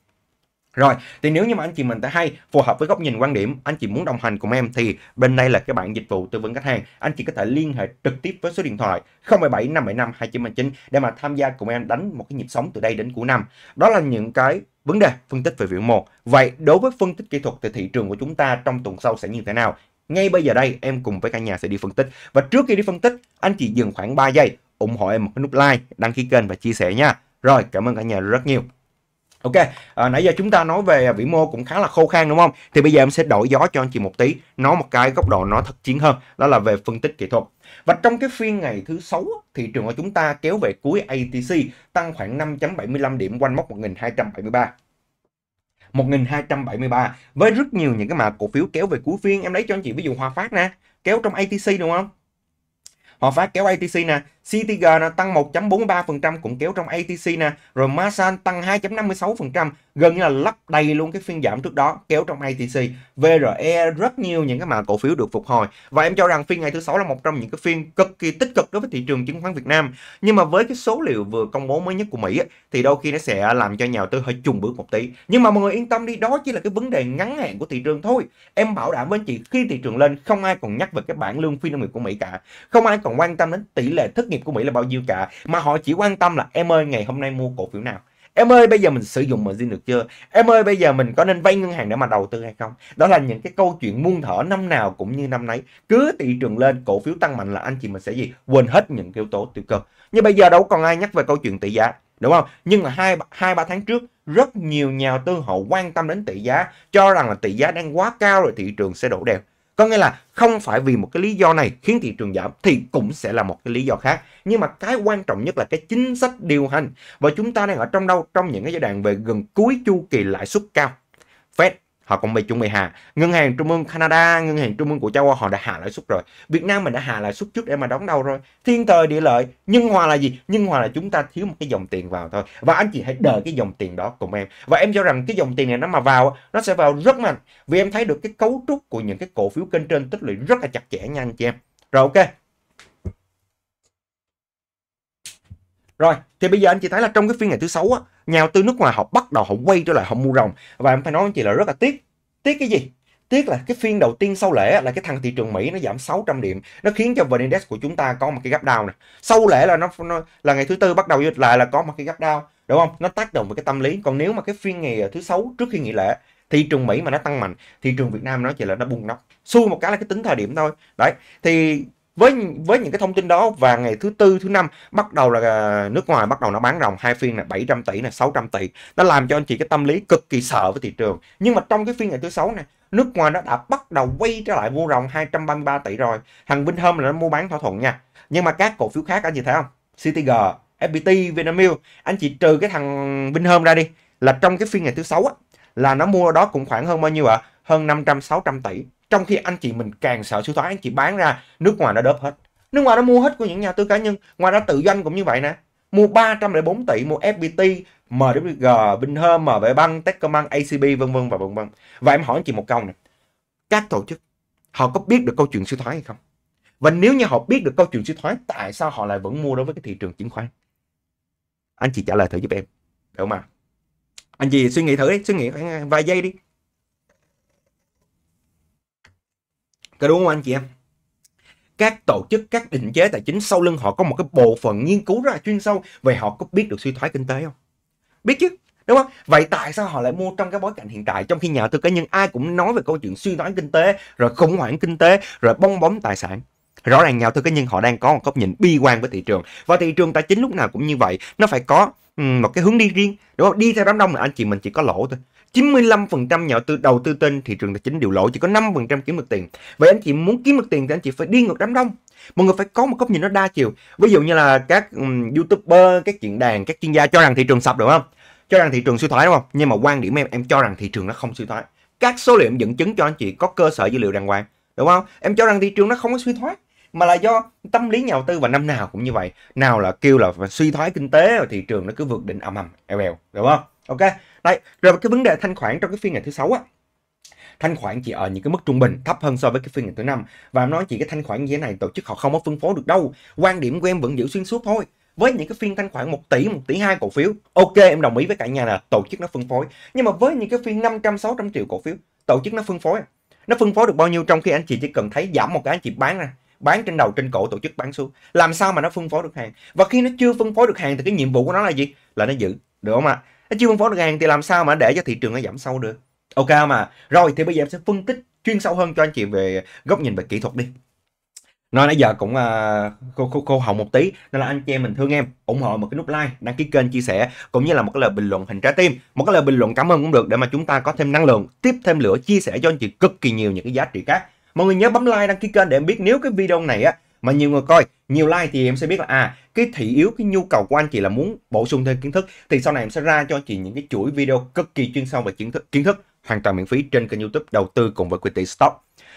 rồi, thì nếu như mà anh chị mình thấy hay, phù hợp với góc nhìn quan điểm, anh chị muốn đồng hành cùng em thì bên đây là cái bạn dịch vụ tư vấn khách hàng. Anh chị có thể liên hệ trực tiếp với số điện thoại 017 575 2919 để mà tham gia cùng em đánh một cái nhịp sống từ đây đến cuối năm. Đó là những cái vấn đề phân tích về vĩ mô. Vậy đối với phân tích kỹ thuật thì thị trường của chúng ta trong tuần sau sẽ như thế nào? Ngay bây giờ đây em cùng với cả nhà sẽ đi phân tích. Và trước khi đi phân tích, anh chị dừng khoảng 3 giây ủng hộ em một cái nút like, đăng ký kênh và chia sẻ nha. Rồi, cảm ơn cả nhà rất nhiều. Ok, à, nãy giờ chúng ta nói về vĩ mô cũng khá là khô khan đúng không? Thì bây giờ em sẽ đổi gió cho anh chị một tí, nói một cái góc độ nó thật chiến hơn, đó là về phân tích kỹ thuật. Và trong cái phiên ngày thứ sáu thị trường của chúng ta kéo về cuối ATC, tăng khoảng 5.75 điểm quanh mốc 1273. 1273 với rất nhiều những cái mã cổ phiếu kéo về cuối phiên em lấy cho anh chị ví dụ Hòa Phát nè kéo trong ATC đúng không Hòa Phát kéo ATC nè CTG nè, tăng 1.43% cũng kéo trong ATC nè, rồi Masan tăng 2.56%, gần như là lấp đầy luôn cái phiên giảm trước đó kéo trong ATC. VRE rất nhiều những cái mã cổ phiếu được phục hồi và em cho rằng phiên ngày thứ sáu là một trong những cái phiên cực kỳ tích cực đối với thị trường chứng khoán Việt Nam. Nhưng mà với cái số liệu vừa công bố mới nhất của Mỹ thì đôi khi nó sẽ làm cho nhà đầu tư hơi trùng bước một tí. Nhưng mà mọi người yên tâm đi, đó chỉ là cái vấn đề ngắn hạn của thị trường thôi. Em bảo đảm với anh chị khi thị trường lên không ai còn nhắc về cái bảng lương phi nông nghiệp của Mỹ cả. Không ai còn quan tâm đến tỷ lệ thức nghiệp của Mỹ là bao nhiêu cả mà họ chỉ quan tâm là em ơi ngày hôm nay mua cổ phiếu nào em ơi bây giờ mình sử dụng margin được chưa em ơi bây giờ mình có nên vay ngân hàng để mà đầu tư hay không đó là những cái câu chuyện muôn thở năm nào cũng như năm nấy cứ thị trường lên cổ phiếu tăng mạnh là anh chị mình sẽ gì quên hết những yếu tố tiêu cực nhưng bây giờ đâu còn ai nhắc về câu chuyện tỷ giá đúng không nhưng mà hai hai ba tháng trước rất nhiều nhà tư họ quan tâm đến tỷ giá cho rằng là tỷ giá đang quá cao rồi thị trường sẽ đổ đèo có nghĩa là không phải vì một cái lý do này khiến thị trường giảm thì cũng sẽ là một cái lý do khác. Nhưng mà cái quan trọng nhất là cái chính sách điều hành. Và chúng ta đang ở trong đâu? Trong những cái giai đoạn về gần cuối chu kỳ lãi suất cao họ cũng bị chuẩn bị hạ ngân hàng trung ương Canada ngân hàng trung ương của châu Âu họ đã hạ lãi suất rồi Việt Nam mình đã hạ lãi suất trước để mà đóng đầu rồi thiên thời địa lợi nhưng hòa là gì nhưng hòa là chúng ta thiếu một cái dòng tiền vào thôi và anh chị hãy đợi cái dòng tiền đó cùng em và em cho rằng cái dòng tiền này nó mà vào nó sẽ vào rất mạnh vì em thấy được cái cấu trúc của những cái cổ phiếu kênh trên tích lũy rất là chặt chẽ nha anh chị em rồi ok Rồi, thì bây giờ anh chị thấy là trong cái phiên ngày thứ sáu á, nhà đầu tư nước ngoài họ bắt đầu họ quay trở lại họ mua rồng và em phải nói với chị là rất là tiếc tiếc cái gì tiếc là cái phiên đầu tiên sau lễ là cái thằng thị trường Mỹ nó giảm 600 điểm nó khiến cho VN Index của chúng ta có một cái gap đau này sau lễ là nó, nó là ngày thứ tư bắt đầu lại là có một cái gap đau đúng không nó tác động với cái tâm lý còn nếu mà cái phiên ngày ờ, thứ sáu trước khi nghỉ lễ thị trường Mỹ mà nó tăng mạnh thị trường Việt Nam nó chỉ là nó bùng nóc xui một cái là cái tính thời điểm thôi đấy thì với với những cái thông tin đó và ngày thứ tư thứ năm bắt đầu là à, nước ngoài bắt đầu nó bán ròng hai phiên là 700 tỷ là 600 tỷ nó làm cho anh chị cái tâm lý cực kỳ sợ với thị trường nhưng mà trong cái phiên ngày thứ sáu này nước ngoài nó đã bắt đầu quay trở lại mua ròng 233 tỷ rồi thằng Vinhome là nó mua bán thỏa thuận nha nhưng mà các cổ phiếu khác anh chị thấy không CTG FPT Vinamilk anh chị trừ cái thằng Vinhome ra đi là trong cái phiên ngày thứ sáu á là nó mua ở đó cũng khoảng hơn bao nhiêu ạ à? hơn 500 600 tỷ trong khi anh chị mình càng sợ suy thoái anh chị bán ra nước ngoài nó đớp hết nước ngoài nó mua hết của những nhà tư cá nhân ngoài ra tự doanh cũng như vậy nè mua 304 tỷ mua FPT MWG Vinhome MB băng Techcombank ACB vân vân và vân vân và em hỏi anh chị một câu này các tổ chức họ có biết được câu chuyện suy thoái hay không và nếu như họ biết được câu chuyện suy thoái tại sao họ lại vẫn mua đối với cái thị trường chứng khoán anh chị trả lời thử giúp em được không ạ anh chị suy nghĩ thử đi suy nghĩ khoảng vài giây đi Có đúng không anh chị em? Các tổ chức, các định chế tài chính sau lưng họ có một cái bộ phận nghiên cứu rất là chuyên sâu về họ có biết được suy thoái kinh tế không? Biết chứ, đúng không? Vậy tại sao họ lại mua trong cái bối cảnh hiện tại trong khi nhà tư cá nhân ai cũng nói về câu chuyện suy thoái kinh tế, rồi khủng hoảng kinh tế, rồi bong bóng tài sản? Rõ ràng nhà tư cá nhân họ đang có một góc nhìn bi quan với thị trường và thị trường tài chính lúc nào cũng như vậy, nó phải có một cái hướng đi riêng, đúng không? Đi theo đám đông là anh chị mình chỉ có lỗ thôi. 95% nhà đầu tư đầu tư trên thị trường tài chính đều lỗ, chỉ có 5% kiếm được tiền. Vậy anh chị muốn kiếm được tiền thì anh chị phải đi ngược đám đông. Mọi người phải có một góc nhìn nó đa chiều. Ví dụ như là các um, youtuber, các chuyện đàn, các chuyên gia cho rằng thị trường sập đúng không? Cho rằng thị trường suy thoái đúng không? Nhưng mà quan điểm em em cho rằng thị trường nó không suy thoái. Các số liệu dẫn chứng cho anh chị có cơ sở dữ liệu đàng hoàng, đúng không? Em cho rằng thị trường nó không có suy thoái mà là do tâm lý nhà đầu tư và năm nào cũng như vậy nào là kêu là suy thoái kinh tế và thị trường nó cứ vượt định âm ầm eo eo đúng không ok Đấy, rồi cái vấn đề thanh khoản trong cái phiên ngày thứ sáu á thanh khoản chỉ ở những cái mức trung bình thấp hơn so với cái phiên ngày thứ năm và em nói chỉ cái thanh khoản như thế này tổ chức họ không có phân phối được đâu quan điểm của em vẫn giữ xuyên suốt thôi với những cái phiên thanh khoản 1 tỷ, 1 tỷ 2 cổ phiếu, ok em đồng ý với cả nhà là tổ chức nó phân phối. Nhưng mà với những cái phiên 500, 600 triệu cổ phiếu, tổ chức nó phân phối. À? Nó phân phối được bao nhiêu trong khi anh chị chỉ cần thấy giảm một cái anh chị bán ra, bán trên đầu trên cổ tổ chức bán xuống. Làm sao mà nó phân phối được hàng? Và khi nó chưa phân phối được hàng thì cái nhiệm vụ của nó là gì? Là nó giữ, được không ạ? À? nó chưa phân phối được hàng thì làm sao mà để cho thị trường nó giảm sâu được ok mà rồi thì bây giờ em sẽ phân tích chuyên sâu hơn cho anh chị về góc nhìn về kỹ thuật đi nói nãy giờ cũng khô, à, khô, khô hồng một tí nên là anh chị em mình thương em ủng hộ một cái nút like đăng ký kênh chia sẻ cũng như là một cái lời bình luận hình trái tim một cái lời bình luận cảm ơn cũng được để mà chúng ta có thêm năng lượng tiếp thêm lửa chia sẻ cho anh chị cực kỳ nhiều những cái giá trị khác mọi người nhớ bấm like đăng ký kênh để em biết nếu cái video này á mà nhiều người coi nhiều like thì em sẽ biết là à cái thị yếu cái nhu cầu của anh chị là muốn bổ sung thêm kiến thức thì sau này em sẽ ra cho chị những cái chuỗi video cực kỳ chuyên sâu về kiến thức kiến thức hoàn toàn miễn phí trên kênh youtube đầu tư cùng với quỹ tỷ stock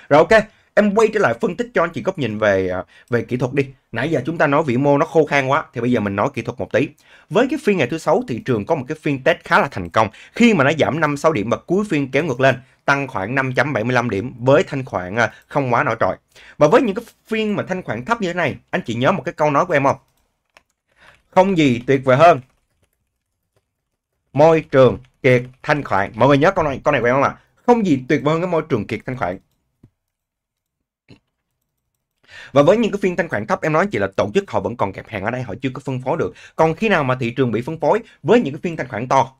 rồi ok em quay trở lại phân tích cho anh chị góc nhìn về à, về kỹ thuật đi nãy giờ chúng ta nói vĩ mô nó khô khan quá thì bây giờ mình nói kỹ thuật một tí với cái phiên ngày thứ sáu thị trường có một cái phiên test khá là thành công khi mà nó giảm 5 6 điểm và cuối phiên kéo ngược lên tăng khoảng 5.75 điểm với thanh khoản à, không quá nổi trội và với những cái phiên mà thanh khoản thấp như thế này anh chị nhớ một cái câu nói của em không không gì tuyệt vời hơn môi trường kiệt thanh khoản mọi người nhớ câu này câu này của em không ạ à? không gì tuyệt vời hơn cái môi trường kiệt thanh khoản và với những cái phiên thanh khoản thấp em nói chỉ là tổ chức họ vẫn còn kẹp hàng ở đây họ chưa có phân phối được. Còn khi nào mà thị trường bị phân phối với những cái phiên thanh khoản to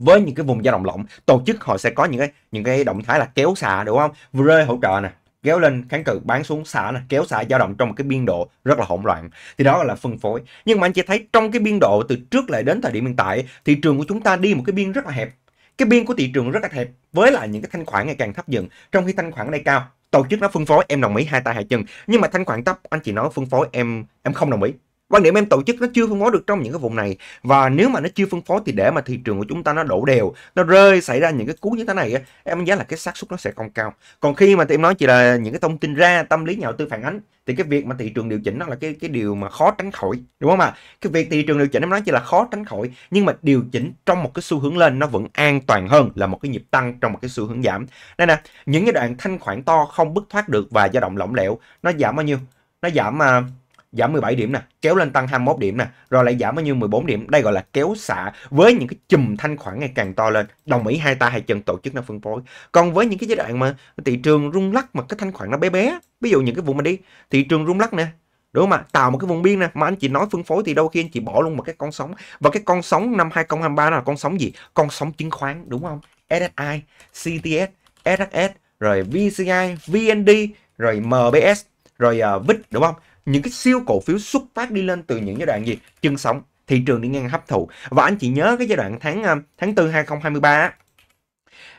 với những cái vùng dao động lỏng tổ chức họ sẽ có những cái những cái động thái là kéo xà đúng không vừa rơi hỗ trợ nè kéo lên kháng cự bán xuống xả nè kéo xả dao động trong một cái biên độ rất là hỗn loạn thì đó là phân phối nhưng mà anh chị thấy trong cái biên độ từ trước lại đến thời điểm hiện tại thị trường của chúng ta đi một cái biên rất là hẹp cái biên của thị trường rất là hẹp với lại những cái thanh khoản ngày càng thấp dần trong khi thanh khoản ở đây cao tổ chức nó phân phối em đồng ý hai tay hai chân nhưng mà thanh khoản tấp anh chị nói phân phối em em không đồng ý quan điểm em tổ chức nó chưa phân phối được trong những cái vùng này và nếu mà nó chưa phân phối thì để mà thị trường của chúng ta nó đổ đều nó rơi xảy ra những cái cú như thế này em đánh giá là cái xác suất nó sẽ không cao còn khi mà em nói chỉ là những cái thông tin ra tâm lý nhà đầu tư phản ánh thì cái việc mà thị trường điều chỉnh nó là cái cái điều mà khó tránh khỏi đúng không ạ cái việc thị trường điều chỉnh em nói chỉ là khó tránh khỏi nhưng mà điều chỉnh trong một cái xu hướng lên nó vẫn an toàn hơn là một cái nhịp tăng trong một cái xu hướng giảm đây nè những cái đoạn thanh khoản to không bứt thoát được và dao động lỏng lẻo nó giảm bao nhiêu nó giảm mà uh, giảm 17 điểm nè, kéo lên tăng 21 điểm nè, rồi lại giảm bao nhiêu 14 điểm. Đây gọi là kéo xạ với những cái chùm thanh khoản ngày càng to lên. Đồng Mỹ hai ta hai chân tổ chức nó phân phối. Còn với những cái giai đoạn mà thị trường rung lắc mà cái thanh khoản nó bé bé, ví dụ những cái vùng mà đi thị trường rung lắc nè, đúng không ạ? Tạo một cái vùng biên nè mà anh chị nói phân phối thì đôi khi anh chị bỏ luôn một cái con sóng. Và cái con sóng năm 2023 đó là con sóng gì? Con sóng chứng khoán đúng không? SSI, CTS, SHS, rồi VCI, VND, rồi MBS, rồi uh, ờ, VIX đúng không? những cái siêu cổ phiếu xuất phát đi lên từ những giai đoạn gì chân sóng thị trường đi ngang hấp thụ và anh chị nhớ cái giai đoạn tháng à, tháng 4 2023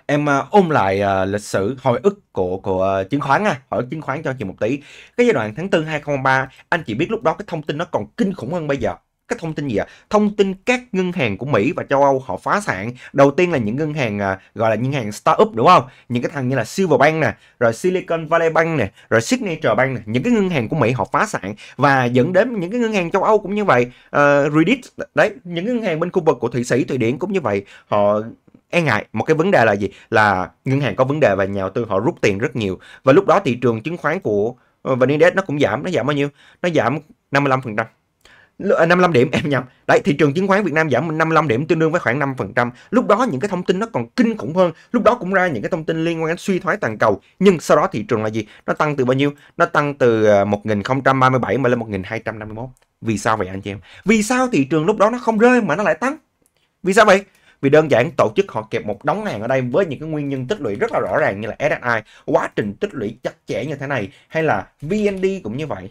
em à, ôm lại à, lịch sử hồi ức của của chứng khoán à, hồi ức chứng khoán cho chị một tí. Cái giai đoạn tháng 4 2023, anh chị biết lúc đó cái thông tin nó còn kinh khủng hơn bây giờ cái thông tin gì ạ? Thông tin các ngân hàng của Mỹ và châu Âu họ phá sản. Đầu tiên là những ngân hàng à, gọi là ngân hàng startup đúng không? Những cái thằng như là Silverbank nè, rồi Silicon Valley Bank nè, rồi Signature Bank nè, những cái ngân hàng của Mỹ họ phá sản và dẫn đến những cái ngân hàng châu Âu cũng như vậy. Uh, Reddit đấy, những ngân hàng bên khu vực của Thụy Sĩ, Thụy Điển cũng như vậy. Họ e ngại một cái vấn đề là gì? Là ngân hàng có vấn đề và nhà đầu tư họ rút tiền rất nhiều. Và lúc đó thị trường chứng khoán của ờ, VN Index nó cũng giảm, nó giảm bao nhiêu? Nó giảm 55%. 55 à, điểm [LAUGHS] em nhầm. Đấy, thị trường chứng khoán Việt Nam giảm 55 điểm tương đương với khoảng 5%. Lúc đó những cái thông tin nó còn kinh khủng hơn. Lúc đó cũng ra những cái thông tin liên quan đến suy thoái toàn cầu. Nhưng sau đó thị trường là gì? Nó tăng từ bao nhiêu? Nó tăng từ 1037 à, mà lên 1251. Vì sao vậy anh chị em? Vì sao thị trường lúc đó nó không rơi mà nó lại tăng? Vì sao vậy? Vì đơn giản tổ chức họ kẹp một đống hàng ở đây với những cái nguyên nhân tích lũy rất là rõ ràng như là SSI, quá trình tích lũy chặt chẽ như thế này hay là VND cũng như vậy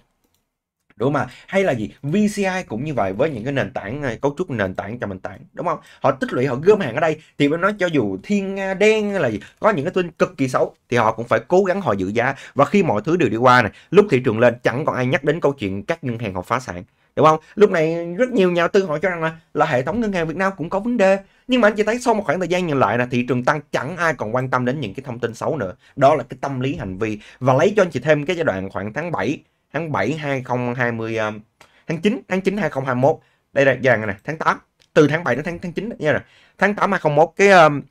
đúng không ạ hay là gì VCI cũng như vậy với những cái nền tảng à, cấu trúc nền tảng cho nền tảng đúng không họ tích lũy họ gom hàng ở đây thì bên nói cho dù thiên đen hay là gì có những cái tin cực kỳ xấu thì họ cũng phải cố gắng họ giữ giá và khi mọi thứ đều đi qua này lúc thị trường lên chẳng còn ai nhắc đến câu chuyện các ngân hàng họ phá sản đúng không lúc này rất nhiều nhà đầu tư họ cho rằng là là hệ thống ngân hàng Việt Nam cũng có vấn đề nhưng mà anh chỉ thấy sau một khoảng thời gian nhìn lại là thị trường tăng chẳng ai còn quan tâm đến những cái thông tin xấu nữa đó là cái tâm lý hành vi và lấy cho anh chị thêm cái giai đoạn khoảng tháng 7 tháng 7 2020 ờ, tháng 9 tháng 9 2021 đây là vàng này tháng 8 từ tháng 7 đến tháng tháng 9 nha nè tháng 8 2021 cái um,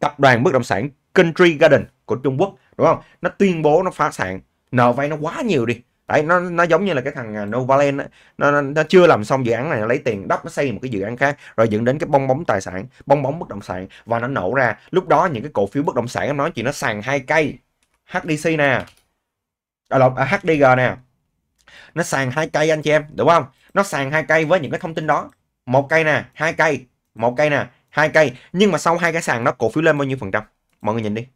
tập đoàn bất động sản Country Garden của Trung Quốc đúng không nó tuyên bố nó phá sản nợ vay nó quá nhiều đi đấy nó nó giống như là cái thằng ờ, Novaland nó, nó nó chưa làm xong dự án này nó lấy tiền đắp nó xây một cái dự án khác rồi dẫn đến cái bong bóng tài sản bong bóng bất động sản và nó nổ ra lúc đó những cái cổ phiếu bất động sản em nói chị nó sàn hai cây HDC nè à, à HDG nè nó sàn hai cây anh chị em đúng không nó sàn hai cây với những cái thông tin đó một cây nè hai cây một cây nè hai cây nhưng mà sau hai cái sàn đó cổ phiếu lên bao nhiêu phần trăm mọi người nhìn đi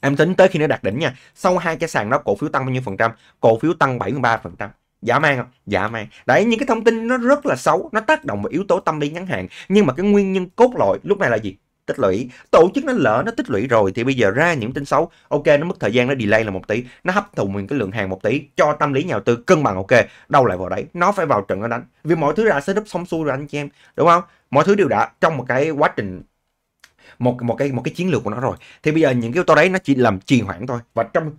em tính tới khi nó đạt đỉnh nha sau hai cái sàn đó cổ phiếu tăng bao nhiêu phần trăm cổ phiếu tăng 73 phần trăm giả mang không giả mang đấy những cái thông tin nó rất là xấu nó tác động vào yếu tố tâm lý ngắn hạn nhưng mà cái nguyên nhân cốt lõi lúc này là gì tích lũy tổ chức nó lỡ nó tích lũy rồi thì bây giờ ra những tin xấu ok nó mất thời gian nó delay là một tỷ nó hấp thụ mình cái lượng hàng một tỷ cho tâm lý nhà đầu tư cân bằng ok đâu lại vào đấy nó phải vào trận nó đánh vì mọi thứ đã setup xong xuôi rồi anh chị em đúng không mọi thứ đều đã trong một cái quá trình một một cái một cái chiến lược của nó rồi thì bây giờ những cái yếu tố đấy nó chỉ làm trì hoãn thôi và trong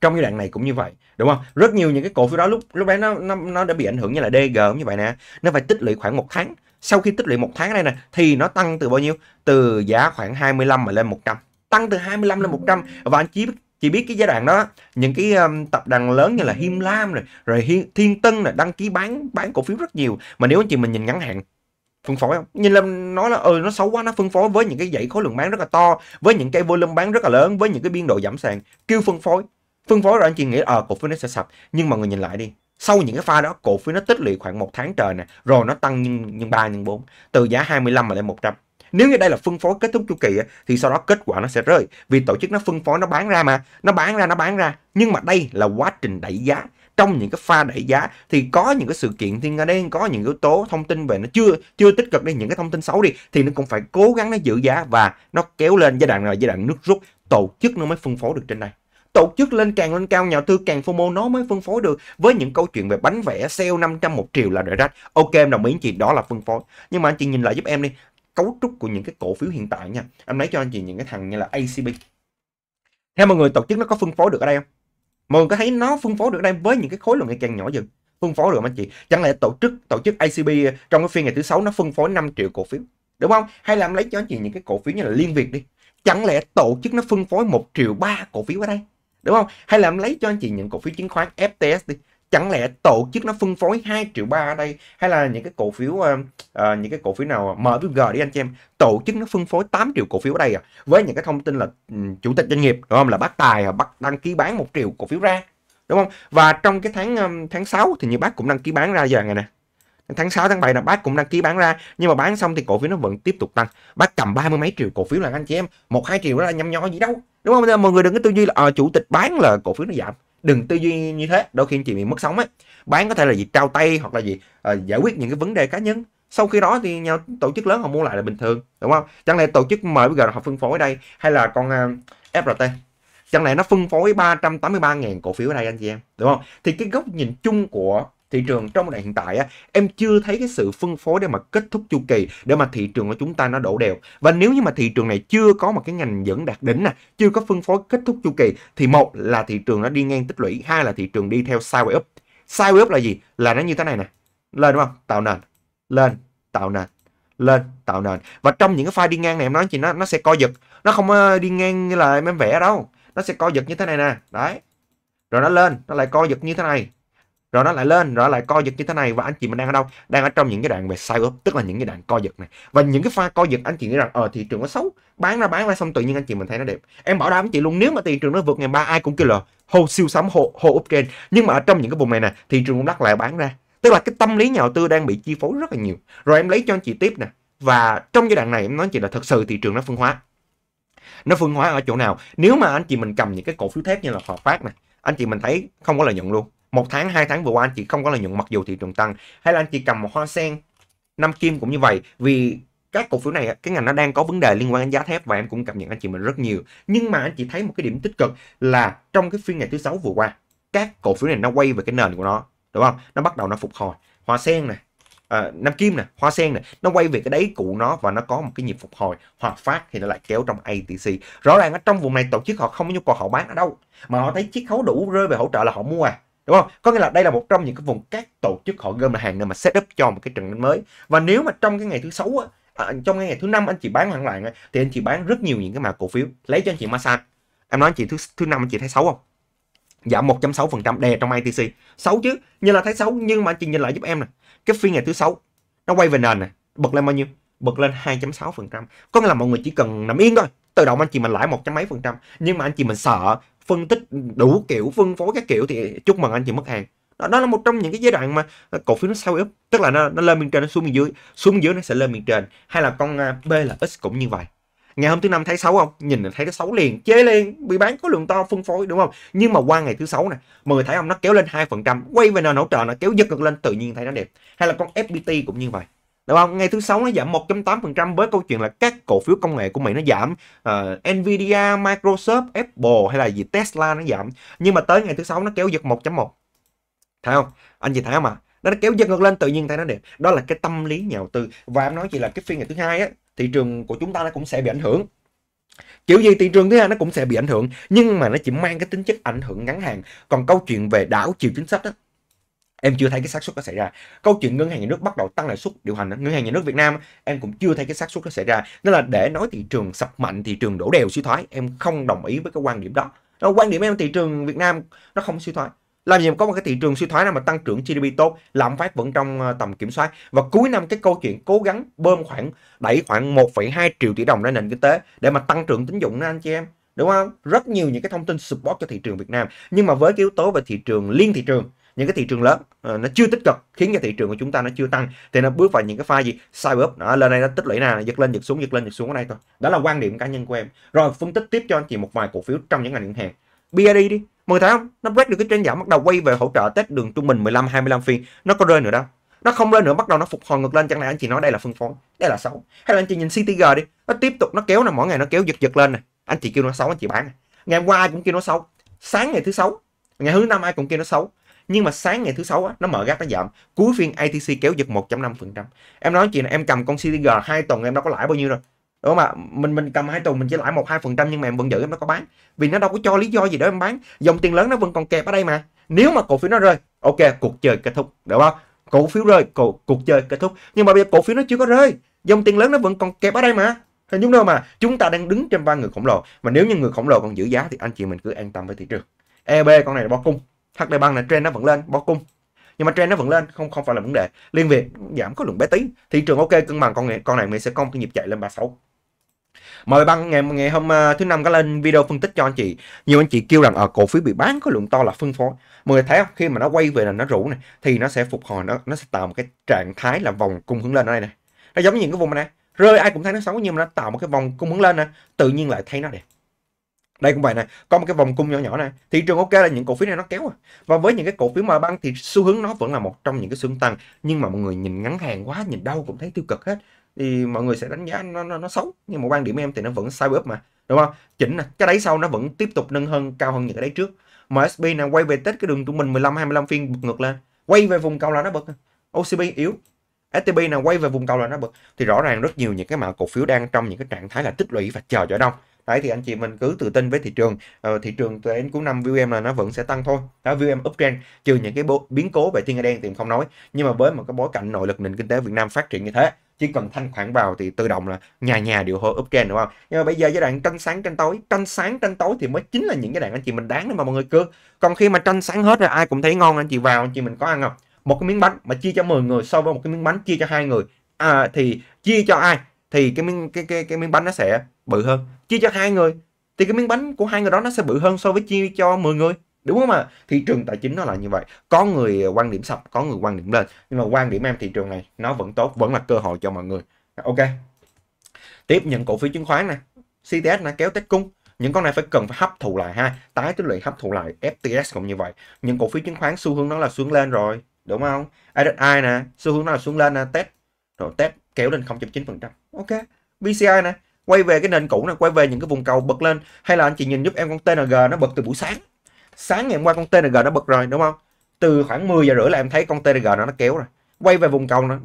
trong giai đoạn này cũng như vậy đúng không rất nhiều những cái cổ phiếu đó lúc lúc đấy nó nó, nó đã bị ảnh hưởng như là DG như vậy nè nó phải tích lũy khoảng một tháng sau khi tích lũy một tháng này nè thì nó tăng từ bao nhiêu từ giá khoảng 25 mà lên 100 tăng từ 25 lên 100 và anh chỉ chỉ biết cái giai đoạn đó những cái um, tập đoàn lớn như là Him Lam này, rồi Hi, Thiên Tân này đăng ký bán bán cổ phiếu rất nhiều mà nếu anh chị mình nhìn ngắn hạn phân phối không nhìn lên nói là ừ nó xấu quá nó phân phối với những cái dãy khối lượng bán rất là to với những cái volume bán rất là lớn với những cái biên độ giảm sàn kêu phân phối phân phối rồi anh chị nghĩ ờ à, cổ phiếu nó sẽ sập nhưng mà người nhìn lại đi sau những cái pha đó cổ phiếu nó tích lũy khoảng một tháng trời nè rồi nó tăng nhân nhân ba nhân bốn từ giá 25 mà lên 100 nếu như đây là phân phối kết thúc chu kỳ thì sau đó kết quả nó sẽ rơi vì tổ chức nó phân phối nó bán ra mà nó bán ra nó bán ra nhưng mà đây là quá trình đẩy giá trong những cái pha đẩy giá thì có những cái sự kiện thiên nga đen có những yếu tố thông tin về nó chưa chưa tích cực đi những cái thông tin xấu đi thì nó cũng phải cố gắng nó giữ giá và nó kéo lên giai đoạn nào giai đoạn nước rút tổ chức nó mới phân phối được trên đây tổ chức lên càng lên cao nhà tư càng FOMO nó mới phân phối được với những câu chuyện về bánh vẽ sale 500 một triệu là rẻ rách ok em đồng ý chị đó là phân phối nhưng mà anh chị nhìn lại giúp em đi cấu trúc của những cái cổ phiếu hiện tại nha em lấy cho anh chị những cái thằng như là ACB theo mọi người tổ chức nó có phân phối được ở đây không mọi người có thấy nó phân phối được ở đây với những cái khối lượng ngày càng nhỏ dần phân phối được anh chị chẳng lẽ tổ chức tổ chức ACB trong cái phiên ngày thứ sáu nó phân phối 5 triệu cổ phiếu đúng không hay là em lấy cho anh chị những cái cổ phiếu như là liên việt đi chẳng lẽ tổ chức nó phân phối một triệu ba cổ phiếu ở đây đúng không hay là em lấy cho anh chị những cổ phiếu chứng khoán FTS đi chẳng lẽ tổ chức nó phân phối 2 triệu ba ở đây hay là những cái cổ phiếu uh, uh, những cái cổ phiếu nào MVG đi anh chị em tổ chức nó phân phối 8 triệu cổ phiếu ở đây à với những cái thông tin là um, chủ tịch doanh nghiệp đúng không là bác tài bắt đăng ký bán một triệu cổ phiếu ra đúng không và trong cái tháng um, tháng 6 thì như bác cũng đăng ký bán ra giờ này nè tháng 6 tháng 7 là bác cũng đăng ký bán ra nhưng mà bán xong thì cổ phiếu nó vẫn tiếp tục tăng bác cầm ba mươi mấy triệu cổ phiếu là anh chị em một hai triệu đó là nhăm nhó gì đâu đúng không mọi người đừng có tư duy là à, chủ tịch bán là cổ phiếu nó giảm đừng tư duy như thế đôi khi anh chị bị mất sóng ấy bán có thể là gì trao tay hoặc là gì à, giải quyết những cái vấn đề cá nhân sau khi đó thì nhau tổ chức lớn họ mua lại là bình thường đúng không chẳng lẽ tổ chức mời bây giờ họ phân phối đây hay là con uh, ờ, FRT chẳng lẽ nó phân phối 383.000 cổ phiếu ở đây anh chị em đúng không thì cái góc nhìn chung của thị trường trong đại hiện tại á, em chưa thấy cái sự phân phối để mà kết thúc chu kỳ để mà thị trường của chúng ta nó đổ đều và nếu như mà thị trường này chưa có một cái ngành dẫn đạt đỉnh nè chưa có phân phối kết thúc chu kỳ thì một là thị trường nó đi ngang tích lũy hai là thị trường đi theo sideways up sideways up là gì là nó như thế này nè lên đúng không tạo nền lên tạo nền lên tạo nền và trong những cái pha đi ngang này em nói chị nó nó sẽ co giật nó không ờ, đi ngang như là em vẽ đâu nó sẽ co giật như thế này nè đấy rồi nó lên nó lại co giật như thế này rồi nó lại lên rồi lại co giật như thế này và anh chị mình đang ở đâu đang ở trong những cái đoạn về sai up tức là những cái đoạn co giật này và những cái pha co giật anh chị nghĩ rằng ờ thị trường nó xấu bán ra bán ra xong tự nhiên anh chị mình thấy nó đẹp em bảo đảm anh chị luôn nếu mà thị trường nó vượt ngày ba ai cũng kêu là hô siêu sắm hô hô up trên nhưng mà ở trong những cái vùng này nè thị trường cũng đắt lại bán ra tức là cái tâm lý nhà đầu tư đang bị chi phối rất là nhiều rồi em lấy cho anh chị tiếp nè và trong giai đoạn này em nói chị là thật sự thị trường nó phân hóa nó phân hóa ở chỗ nào nếu mà anh chị mình cầm những cái cổ phiếu thép như là hòa phát nè anh chị mình thấy không có lợi nhuận luôn một tháng hai tháng vừa qua anh chị không có lợi nhuận mặc dù thị trường tăng hay là anh chị cầm một hoa sen năm kim cũng như vậy vì các cổ phiếu này cái ngành nó đang có vấn đề liên quan đến giá thép và em cũng cảm nhận anh chị mình rất nhiều nhưng mà anh chị thấy một cái điểm tích cực là trong cái phiên ngày thứ sáu vừa qua các cổ phiếu này nó quay về cái nền của nó đúng không nó bắt đầu nó phục hồi hoa sen này à, Nam Kim nè, Hoa Sen nè, nó quay về cái đáy cũ nó và nó có một cái nhịp phục hồi hoặc phát thì nó lại kéo trong ATC. Rõ ràng ở trong vùng này tổ chức họ không có nhu cầu họ bán ở đâu, mà họ thấy chiết khấu đủ rơi về hỗ trợ là họ mua à đúng không có nghĩa là đây là một trong những cái vùng các tổ chức họ gom hàng để mà set up cho một cái trận đánh mới và nếu mà trong cái ngày thứ sáu á à, trong cái ngày thứ năm anh chị bán hàng loạt thì anh chị bán rất nhiều những cái mã cổ phiếu lấy cho anh chị massage em nói anh chị thứ thứ năm anh chị thấy xấu không giảm 1.6% đè trong ITC xấu chứ nhưng là thấy xấu nhưng mà anh chị nhìn lại giúp em nè cái phiên ngày thứ sáu nó quay về nền này bật lên bao nhiêu bật lên 2.6% có nghĩa là mọi người chỉ cần nằm yên thôi tự động anh chị mình lãi một trăm mấy phần trăm nhưng mà anh chị mình sợ phân tích đủ kiểu phân phối các kiểu thì chúc mừng anh chị mất hàng đó, đó là một trong những cái giai đoạn mà à, cổ phiếu nó sao úp tức là nó, nó lên miền trên nó xuống miền dưới xuống miền dưới nó sẽ lên miền trên hay là con à, b là x cũng như vậy ngày hôm thứ năm thấy xấu không nhìn thấy nó xấu liền chế liền bị bán có lượng to phân phối đúng không nhưng mà qua ngày thứ sáu này mọi người thấy không nó kéo lên hai phần trăm quay về nền hỗ trợ nó kéo giật ngược lên tự nhiên thấy nó đẹp hay là con fpt cũng như vậy đúng không ngày thứ sáu nó giảm 1.8% với câu chuyện là các cổ phiếu công nghệ của Mỹ nó giảm uh, Nvidia Microsoft Apple hay là gì Tesla nó giảm nhưng mà tới ngày thứ sáu nó kéo giật 1.1 thấy không anh chị thấy không ạ à? nó kéo giật ngược lên tự nhiên thấy nó đẹp đó là cái tâm lý nhà đầu tư và em nói chỉ là cái phiên ngày thứ hai á thị trường của chúng ta nó cũng sẽ bị ảnh hưởng kiểu gì thị trường thứ hai nó cũng sẽ bị ảnh hưởng nhưng mà nó chỉ mang cái tính chất ảnh hưởng ngắn hạn còn câu chuyện về đảo chiều chính sách á em chưa thấy cái xác suất nó xảy ra câu chuyện ngân hàng nhà nước bắt đầu tăng lãi suất điều hành ngân hàng nhà nước Việt Nam em cũng chưa thấy cái xác suất nó xảy ra nên là để nói thị trường sập mạnh thị trường đổ đèo suy thoái em không đồng ý với cái quan điểm đó đó quan điểm em thị trường Việt Nam nó không suy thoái làm gì mà có một cái thị trường suy thoái nào mà tăng trưởng GDP tốt lạm phát vẫn trong ờ, tầm kiểm soát và cuối năm cái câu chuyện cố gắng bơm khoảng đẩy khoảng 1,2 triệu tỷ đồng ra nền kinh tế để mà tăng trưởng tín dụng đó anh chị em đúng không rất nhiều những cái thông tin support cho thị trường Việt Nam nhưng mà với cái yếu tố về thị trường liên thị trường những cái thị trường lớn ờ, nó chưa tích cực khiến cho thị trường của chúng ta nó chưa tăng thì nó bước vào những cái pha gì sai up nó lên đây nó tích lũy nè giật lên giật xuống giật lên giật xuống ở đây thôi đó là quan điểm cá nhân của em rồi phân tích tiếp cho anh chị một vài cổ phiếu trong những ngành ngân hàng BID đi mọi thấy không nó break được cái trend giảm bắt đầu quay về hỗ trợ test đường trung bình 15 25 phiên nó có rơi nữa đâu nó không lên nữa bắt đầu nó phục hồi ngược lên chẳng lẽ anh chị nói đây là phân phối đây là xấu hay là anh chị nhìn CTG đi nó tiếp tục nó kéo nè mỗi ngày nó kéo giật giật lên nè anh chị kêu nó xấu anh chị bán ngày hôm qua ai cũng kêu nó xấu sáng ngày thứ sáu ngày thứ năm ai cũng kêu nó xấu nhưng mà sáng ngày thứ sáu á, nó mở gap nó giảm cuối phiên ATC kéo giật 1.5% em nói chuyện này, em cầm con CTG hai tuần em đâu có lãi bao nhiêu rồi đúng không ạ mình mình cầm hai tuần mình chỉ lãi một hai phần trăm nhưng mà em vẫn giữ em nó có bán vì nó đâu có cho lý do gì để em bán dòng tiền lớn nó vẫn còn kẹp ở đây mà nếu mà cổ phiếu nó rơi ok cuộc chơi kết thúc được không cổ phiếu rơi cổ, cuộc chơi kết thúc nhưng mà bây giờ cổ phiếu nó chưa có rơi dòng tiền lớn nó vẫn còn kẹp ở đây mà hình dung đâu mà chúng ta đang đứng trên ba người khổng lồ mà nếu như người khổng lồ còn giữ giá thì anh chị mình cứ an tâm với thị trường eb con này là bo cung HD băng là trend nó vẫn lên bo cung nhưng mà trend nó vẫn lên không không phải là vấn đề liên việt giảm có lượng bé tí thị trường ok cân bằng con này con này mình sẽ công cái nhịp chạy lên 36 mời băng ngày ngày hôm à, thứ năm có lên video phân tích cho anh chị nhiều anh chị kêu rằng ở à, cổ phiếu bị bán có lượng to là phân phối mọi người thấy không khi mà nó quay về là nó rủ này thì nó sẽ phục hồi nó nó sẽ tạo một cái trạng thái là vòng cung hướng lên ở đây này nó giống như cái vùng này rơi ai cũng thấy nó xấu nhưng mà nó tạo một cái vòng cung hướng lên này tự nhiên lại thấy nó đẹp đây cũng vậy này có một cái vòng cung nhỏ nhỏ này thị trường ok là những cổ phiếu này nó kéo à. và với những cái cổ phiếu mà băng thì xu hướng nó vẫn là một trong những cái xu hướng tăng nhưng mà mọi người nhìn ngắn hàng quá nhìn đâu cũng thấy tiêu cực hết thì mọi người sẽ đánh giá nó nó, nó xấu nhưng mà quan điểm em thì nó vẫn up mà đúng không chỉnh này, cái đáy sau nó vẫn tiếp tục nâng hơn cao hơn những cái đáy trước MSB nè quay về test cái đường trung bình 15 25 phiên bật ngược lên quay về vùng cao là nó bật à. OCB yếu STB nè quay về vùng cao là nó bật thì rõ ràng rất nhiều những cái mã cổ phiếu đang trong những cái trạng thái là tích lũy và chờ chỗ đông đấy thì anh chị mình cứ tự tin với thị trường ờ, thị trường từ đến cuối năm view em là nó vẫn sẽ tăng thôi đó view em uptrend trừ những cái biến cố về thiên nga đen thì không nói nhưng mà với một cái bối cảnh nội lực nền kinh tế Việt Nam phát triển như thế chỉ cần thanh khoản vào thì tự động là nhà nhà đều hô uptrend đúng không nhưng mà bây giờ giai đoạn tranh sáng tranh tối tranh sáng tranh tối thì mới chính là những cái đoạn anh chị mình đáng mà mọi người cứ còn khi mà tranh sáng hết rồi ai cũng thấy ngon anh chị vào anh chị mình có ăn không một cái miếng bánh mà chia cho 10 người so với một cái miếng bánh chia cho hai người à, thì chia cho ai thì cái miếng cái cái cái miếng bánh nó sẽ bự hơn chia cho hai người thì cái miếng bánh của hai người đó nó sẽ bự hơn so với chia cho 10 người đúng không ạ thị trường tài chính nó là như vậy có người quan điểm sập có người quan điểm lên nhưng mà quan điểm em thị trường này nó vẫn tốt vẫn là cơ hội cho mọi người ok tiếp những cổ phiếu chứng khoán nè CTS nó kéo test cung những con này phải cần phải hấp thụ lại ha tái tích lũy hấp thụ lại FTS cũng như vậy những cổ phiếu chứng khoán xu hướng nó là xuống lên rồi đúng không RSI nè xu hướng nó là xuống lên nè test rồi test kéo lên 0.9%. Ok, BCI này quay về cái nền cũ này, quay về những cái vùng cầu bật lên hay là anh chị nhìn giúp em con TNG nó bật từ buổi sáng. Sáng ngày hôm qua con TNG nó bật rồi đúng không? Từ khoảng 10 giờ rưỡi là em thấy con TNG nó nó kéo rồi. Quay về vùng cầu nó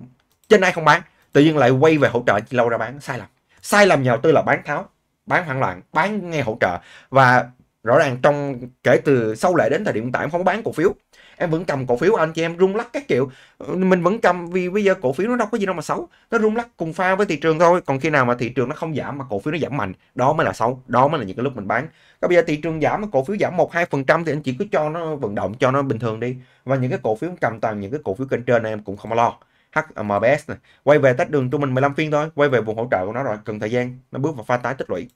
trên ai không bán, tự nhiên lại quay về hỗ trợ lâu ra bán sai lầm. Sai lầm nhà đầu tư là bán tháo, bán hoảng loạn, bán nghe hỗ trợ và rõ ràng trong kể từ sau lệ đến thời điểm hiện tại em không bán cổ phiếu em vẫn cầm cổ phiếu anh chị em rung lắc các kiểu mình vẫn cầm vì bây giờ cổ phiếu nó đâu có gì đâu mà xấu nó rung lắc cùng pha với thị trường thôi còn khi nào mà thị trường nó không giảm mà cổ phiếu nó giảm mạnh đó mới là xấu đó mới là những cái lúc mình bán còn bây giờ thị trường giảm mà cổ phiếu giảm một hai phần trăm thì anh chị cứ cho nó vận động cho nó bình thường đi và những cái cổ phiếu cầm toàn những cái cổ phiếu kênh trên này em cũng không lo HMBS này quay về tách đường trung bình 15 phiên thôi quay về vùng hỗ trợ của nó rồi cần thời gian nó bước vào pha tái tích lũy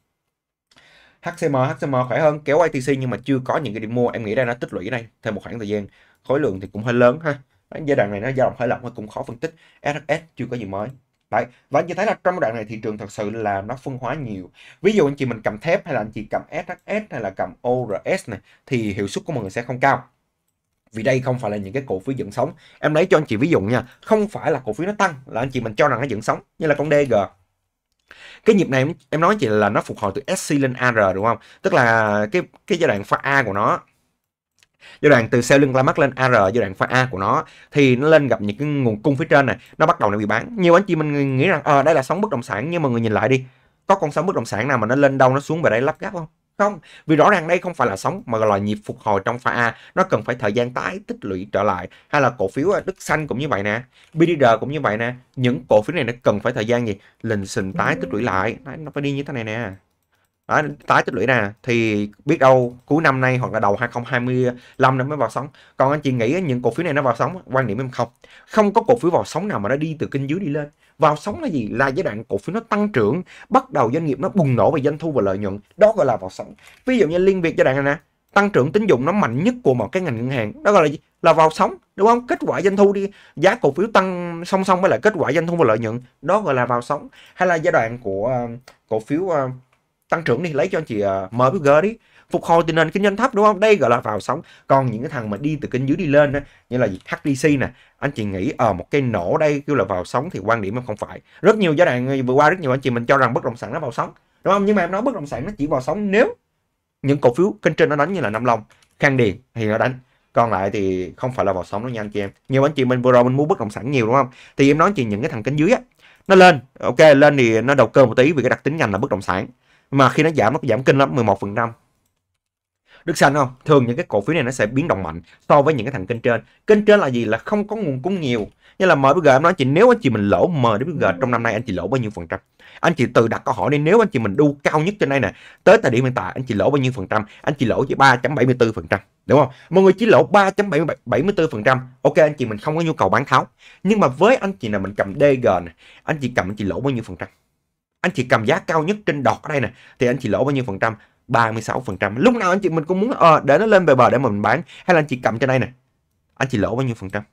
HCM HCM khỏe hơn kéo ITC nhưng mà chưa có những cái điểm mua em nghĩ đây nó tích lũy đây thêm một khoảng thời gian khối lượng thì cũng hơi lớn ha đấy, giai đoạn này nó dao động hơi lỏng và cũng khó phân tích SHS chưa có gì mới Đấy. Và anh chị thấy là trong đoạn này thị trường thật sự là nó phân hóa nhiều. Ví dụ anh chị mình cầm thép hay là anh chị cầm SHS hay là cầm ORS này thì hiệu suất của mọi người sẽ không cao. Vì đây không phải là những cái cổ phiếu dựng sóng. Em lấy cho anh chị ví dụ nha, không phải là cổ phiếu nó tăng là anh chị mình cho rằng nó dựng sóng như là con DG. Cái nhịp này em nói chị là nó phục hồi từ SC lên AR đúng không? Tức là cái cái giai đoạn pha A của nó giai đoạn từ sell lưng ra mắt lên AR giai đoạn pha A của nó thì nó lên gặp những cái nguồn cung phía trên này nó bắt đầu nó bị bán nhiều anh chị mình nghĩ rằng ờ à, đây là sóng bất động sản nhưng mà người nhìn lại đi có con sóng bất động sản nào mà nó lên đâu nó xuống về đây lắp ráp không không vì rõ ràng đây không phải là sóng mà là nhịp phục hồi trong pha A nó cần phải thời gian tái tích lũy trở lại hay là cổ phiếu ờ, Đức Xanh cũng như vậy nè BDR cũng như vậy nè những cổ phiếu này nó cần phải thời gian gì lình xình tái tích lũy lại nó phải đi như thế này nè đó, tái tích lũy nè thì biết đâu cuối năm nay hoặc là đầu 2025 nó mới vào sóng còn anh chị nghĩ những cổ phiếu này nó vào sóng quan điểm em không không có cổ phiếu vào sóng nào mà nó đi từ kinh dưới đi lên vào sóng là gì là giai đoạn cổ phiếu nó tăng trưởng bắt đầu doanh nghiệp nó bùng nổ về doanh thu và lợi nhuận đó gọi là vào sóng ví dụ như liên việt giai đoạn này nè tăng trưởng tín dụng nó mạnh nhất của một cái ngành ngân hàng đó gọi là gì? là vào sóng đúng không kết quả doanh thu đi giá cổ phiếu tăng song song với lại kết quả doanh thu và lợi nhuận đó gọi là vào sóng hay là giai đoạn của uh, cổ phiếu uh, tăng trưởng đi lấy cho anh chị uh, à, MBG đi phục hồi tình hình kinh doanh thấp đúng không đây gọi là vào sóng còn những cái thằng mà đi từ kênh dưới đi lên như là HDC nè anh chị nghĩ ở ờ, à, một cái nổ đây kêu là vào sóng thì quan điểm em không phải rất nhiều giai đoạn vừa qua rất nhiều anh chị mình cho rằng bất động sản nó vào sóng đúng không nhưng mà em nói bất động sản nó chỉ vào sóng nếu những cổ phiếu kênh trên nó đánh như là Nam Long Khang Điền thì nó đánh còn lại thì không phải là vào sóng đâu nha anh chị em nhiều anh chị mình vừa rồi mình mua bất động sản nhiều đúng không thì em nói chị những cái thằng kênh dưới á nó lên ok lên thì nó đầu cơ một tí vì cái đặc tính ngành là bất động sản mà khi nó giảm nó giảm kinh lắm 11% được xanh không? Thường những cái cổ phiếu này nó sẽ biến động mạnh so với những cái thằng kênh trên. Kênh trên là gì? Là không có nguồn cung nhiều. Như là MWG em nói chị nếu anh chị mình lỗ MWG trong năm nay anh chị lỗ bao nhiêu phần trăm? Anh chị tự đặt câu hỏi đi nếu anh chị mình đu cao nhất trên đây nè, tới thời điểm hiện tại anh chị lỗ bao nhiêu phần trăm? Anh chị lỗ chỉ 3.74% đúng không? Mọi người chỉ lỗ 3.74%. Ok anh chị mình không có nhu cầu bán tháo. Nhưng mà với anh chị nào mình cầm DG này, anh chị cầm anh chị lỗ bao nhiêu phần trăm? anh chị cầm giá cao nhất trên đọt ở đây nè thì anh chị lỗ bao nhiêu phần trăm 36% lúc nào anh chị mình cũng muốn à, để nó lên bề bờ để mình bán hay là anh chị cầm trên đây nè anh chị lỗ bao nhiêu phần trăm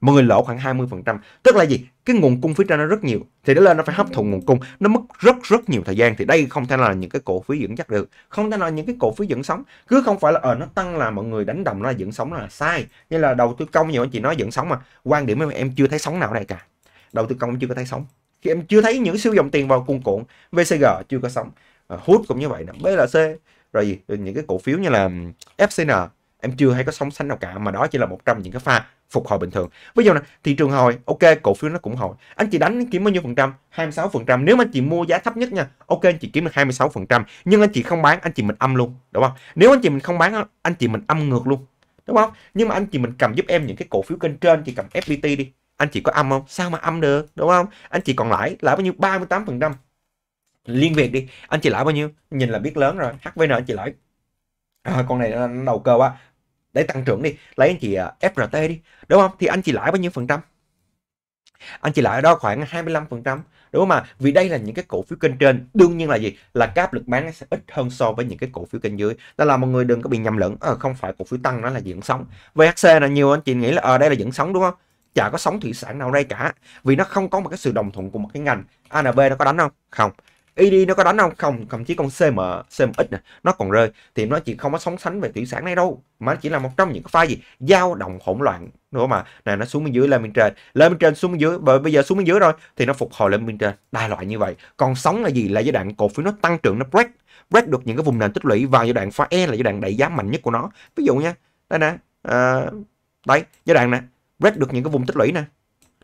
mọi người lỗ khoảng 20%. Tức là gì? Cái nguồn cung phía trên nó rất nhiều. Thì nó lên nó phải hấp thụ nguồn cung. Nó mất rất rất nhiều thời gian. Thì đây không thể là những cái cổ phiếu dẫn dắt được. Không thể là những cái cổ phiếu dẫn sóng. Cứ không phải là ờ nó tăng là mọi người đánh đồng nó là dẫn sóng là sai. Như là đầu tư công nhiều anh chị nói dẫn sóng mà. Quan điểm em, em chưa thấy sóng nào đây cả. Đầu tư công em chưa có thấy sóng khi em chưa thấy những siêu dòng tiền vào cuồn cuộn VCG chưa có sống à, ờ, hút cũng như vậy nè BLC rồi gì những cái cổ phiếu như là FCN em chưa thấy có sóng xanh nào cả mà đó chỉ là một trong những cái pha phục hồi bình thường bây giờ này, thị trường hồi ok cổ phiếu nó cũng hồi anh chị đánh kiếm bao nhiêu phần trăm 26 phần trăm nếu anh chị mua giá thấp nhất nha ok anh chị kiếm được 26 phần trăm nhưng anh chị không bán anh chị mình âm luôn đúng không nếu anh chị mình không bán anh chị mình âm ngược luôn đúng không nhưng mà anh chị mình cầm giúp em những cái cổ phiếu kênh trên chị cầm FPT đi anh chị có âm không sao mà âm được đúng không anh chị còn lãi lãi bao nhiêu 38 phần trăm liên việt đi anh chị lãi bao nhiêu nhìn là biết lớn rồi hvn anh chị lãi à, con này nó đầu cơ quá để tăng trưởng đi lấy anh chị à, frt đi đúng không thì anh chị lãi bao nhiêu phần trăm anh chị lãi ở đó khoảng 25 phần trăm đúng không mà vì đây là những cái cổ phiếu kênh trên đương nhiên là gì là cái áp lực bán sẽ ít hơn so với những cái cổ phiếu kênh dưới đó là mọi người đừng có bị nhầm lẫn à, không phải cổ phiếu tăng nó là dẫn sóng VHC là nhiều anh chị nghĩ là ở ờ, à, đây là dẫn sóng đúng không chả có sóng thủy sản nào đây cả vì nó không có một cái sự đồng thuận của một cái ngành ANB nó có đánh không không ED nó có đánh không không thậm chí con CM CMX này, nó còn rơi thì nó chỉ không có sóng sánh về thủy sản này đâu mà nó chỉ là một trong những cái pha gì dao động hỗn loạn nữa mà này nó xuống bên dưới lên bên trên lên bên trên xuống bên dưới bởi bây giờ xuống bên dưới rồi thì nó phục hồi lên bên trên đại loại như vậy còn sóng là gì là giai đoạn cổ phiếu nó tăng trưởng nó break break được những cái vùng nền tích lũy vào giai đoạn pha E là giai đoạn đẩy giá mạnh nhất của nó ví dụ nha đây nè à, đấy giai đoạn nè break được những cái vùng tích lũy nè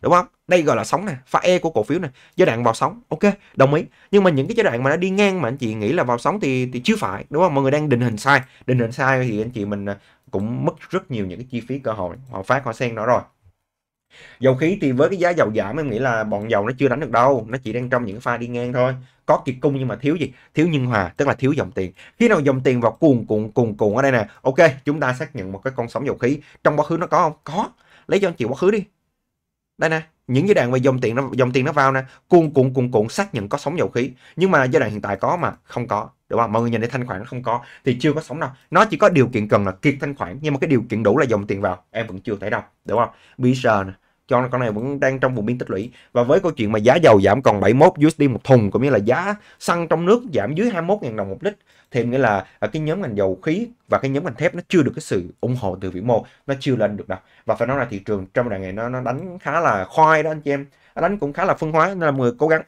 đúng không đây gọi là sóng nè pha e của cổ phiếu nè giai đoạn vào sóng ok đồng ý nhưng mà những cái giai đoạn mà nó đi ngang mà anh chị nghĩ là vào sóng thì thì chưa phải đúng không mọi người đang định hình sai định hình sai thì anh chị mình à, cũng mất rất nhiều những cái chi phí cơ hội họ phát họ sen nó rồi dầu khí thì với cái giá dầu giảm em nghĩ là bọn dầu nó chưa đánh được đâu nó chỉ đang trong những pha đi ngang thôi có kiệt cung nhưng mà thiếu gì thiếu nhân hòa tức là thiếu dòng tiền khi nào dòng tiền vào cuồn cuộn cuồn cuộn ở đây nè ok chúng ta xác nhận một cái con sóng dầu khí trong quá khứ nó có không có lấy cho anh chị quá khứ đi đây nè những giai đoạn mà dòng tiền nó dòng tiền nó vào nè cuồn cuộn cuồn cuộn xác nhận có sóng dầu khí nhưng mà giai đoạn hiện tại có mà không có đúng không mọi người nhìn thấy thanh khoản nó không có thì chưa có sóng đâu nó chỉ có điều kiện cần là kiệt thanh khoản nhưng mà cái điều kiện đủ là dòng tiền vào em vẫn chưa thấy đâu đúng không bây giờ nè cho nên con này vẫn đang trong vùng biên tích lũy và với câu chuyện mà giá dầu giảm còn 71 USD một thùng cũng như là giá xăng trong nước giảm dưới 21.000 đồng một lít thì nghĩa là à, cái nhóm ngành dầu khí và cái nhóm ngành thép nó chưa được cái sự ủng hộ từ vĩ mô nó chưa lên được đâu và phải nói là thị trường trong đoạn này nó nó đánh khá là khoai đó anh chị em nó đánh cũng khá là phân hóa nên là người cố gắng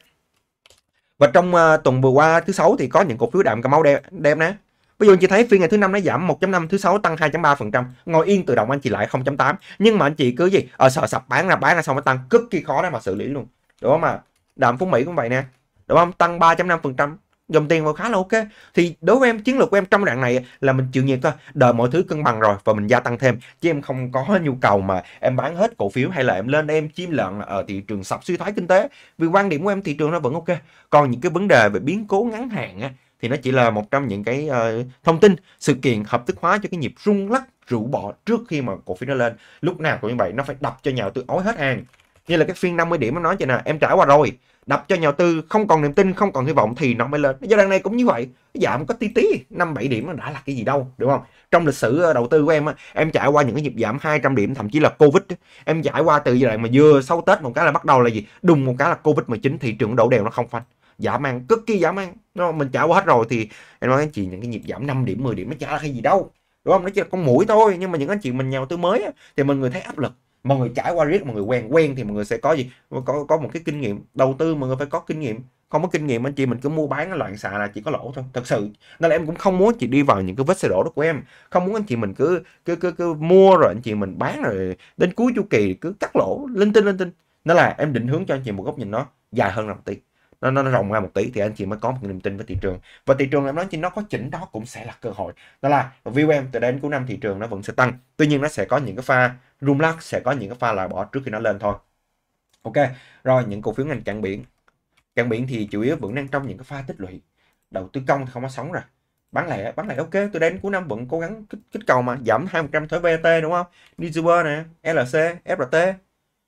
và trong uh, tuần vừa qua thứ sáu thì có những cổ phiếu đạm cà mau đem đem nè Bây giờ anh chị thấy phiên ngày thứ năm nó giảm 1.5, thứ sáu tăng 2.3%, ngồi yên tự động anh chị lại 0.8. Nhưng mà anh chị cứ gì, ở ờ, sợ sập bán ra bán ra xong nó tăng cực kỳ khó để mà xử lý luôn. Đúng không mà Đạm Phú Mỹ cũng vậy nè. Đúng không? Tăng 3.5%, dòng tiền vào khá là ok. Thì đối với em chiến lược của em trong đoạn này là mình chịu nhiệt thôi, đợi mọi thứ cân bằng rồi và mình gia tăng thêm chứ em không có nhu cầu mà em bán hết cổ phiếu hay là em lên em chiếm lợn ở thị trường sập suy thoái kinh tế. Vì quan điểm của em thị trường nó vẫn ok. Còn những cái vấn đề về biến cố ngắn hạn á thì nó chỉ là một trong những cái uh, thông tin sự kiện hợp thức hóa cho cái nhịp rung lắc rũ bỏ trước khi mà cổ phiếu nó lên lúc nào cũng như vậy nó phải đập cho nhà đầu tư ói hết hàng như là cái phiên 50 điểm nó nói cho nè em trả qua rồi đập cho nhà đầu tư không còn niềm tin không còn hy vọng thì nó mới lên giai đoạn này cũng như vậy giảm có tí tí năm bảy điểm nó đã là cái gì đâu đúng không trong lịch sử ờ, đầu tư của em em trải qua những cái nhịp giảm 200 điểm thậm chí là covid em trải qua từ giai đoạn mà vừa sau tết một cái là bắt đầu là gì đùng một cái là covid 19 thị trường đổ đều nó không phanh giảm ăn cực kỳ giảm ăn nó mình trả qua hết rồi thì em nói anh chị những cái nhịp giảm 5 điểm 10 điểm nó trả là cái gì đâu đúng không nó chỉ là con mũi thôi nhưng mà những anh chị mình nhà tư mới thì mọi người thấy áp lực mọi người trải qua riết mọi người quen quen thì mọi người sẽ có gì có có một cái kinh nghiệm đầu tư mọi người phải có kinh nghiệm không có kinh nghiệm anh chị mình cứ mua bán loạn xạ là chỉ có lỗ thôi thật sự nên là em cũng không muốn chị đi vào những cái vết xe đổ đó của em không muốn anh chị mình cứ cứ cứ, cứ mua rồi anh chị mình bán rồi đến cuối chu kỳ cứ cắt lỗ linh tinh linh tinh nên là em định hướng cho anh chị một góc nhìn nó dài hơn là một nó, nó rộng ra một tí thì anh chị mới có một niềm tin với thị trường và thị trường em nói chứ nó có chỉnh đó cũng sẽ là cơ hội đó là view em từ đến cuối năm thị trường nó vẫn sẽ tăng tuy nhiên nó sẽ có những cái pha rung lắc sẽ có những cái pha loại bỏ trước khi nó lên thôi ok rồi những cổ phiếu ngành cảng biển cảng biển thì chủ yếu vẫn đang trong những cái pha tích lũy đầu tư công thì không có sống rồi bán lẻ bán lẻ ok từ đến cuối năm vẫn cố gắng kích, kích cầu mà giảm 2% thuế VAT đúng không Nizuber nè LC FRT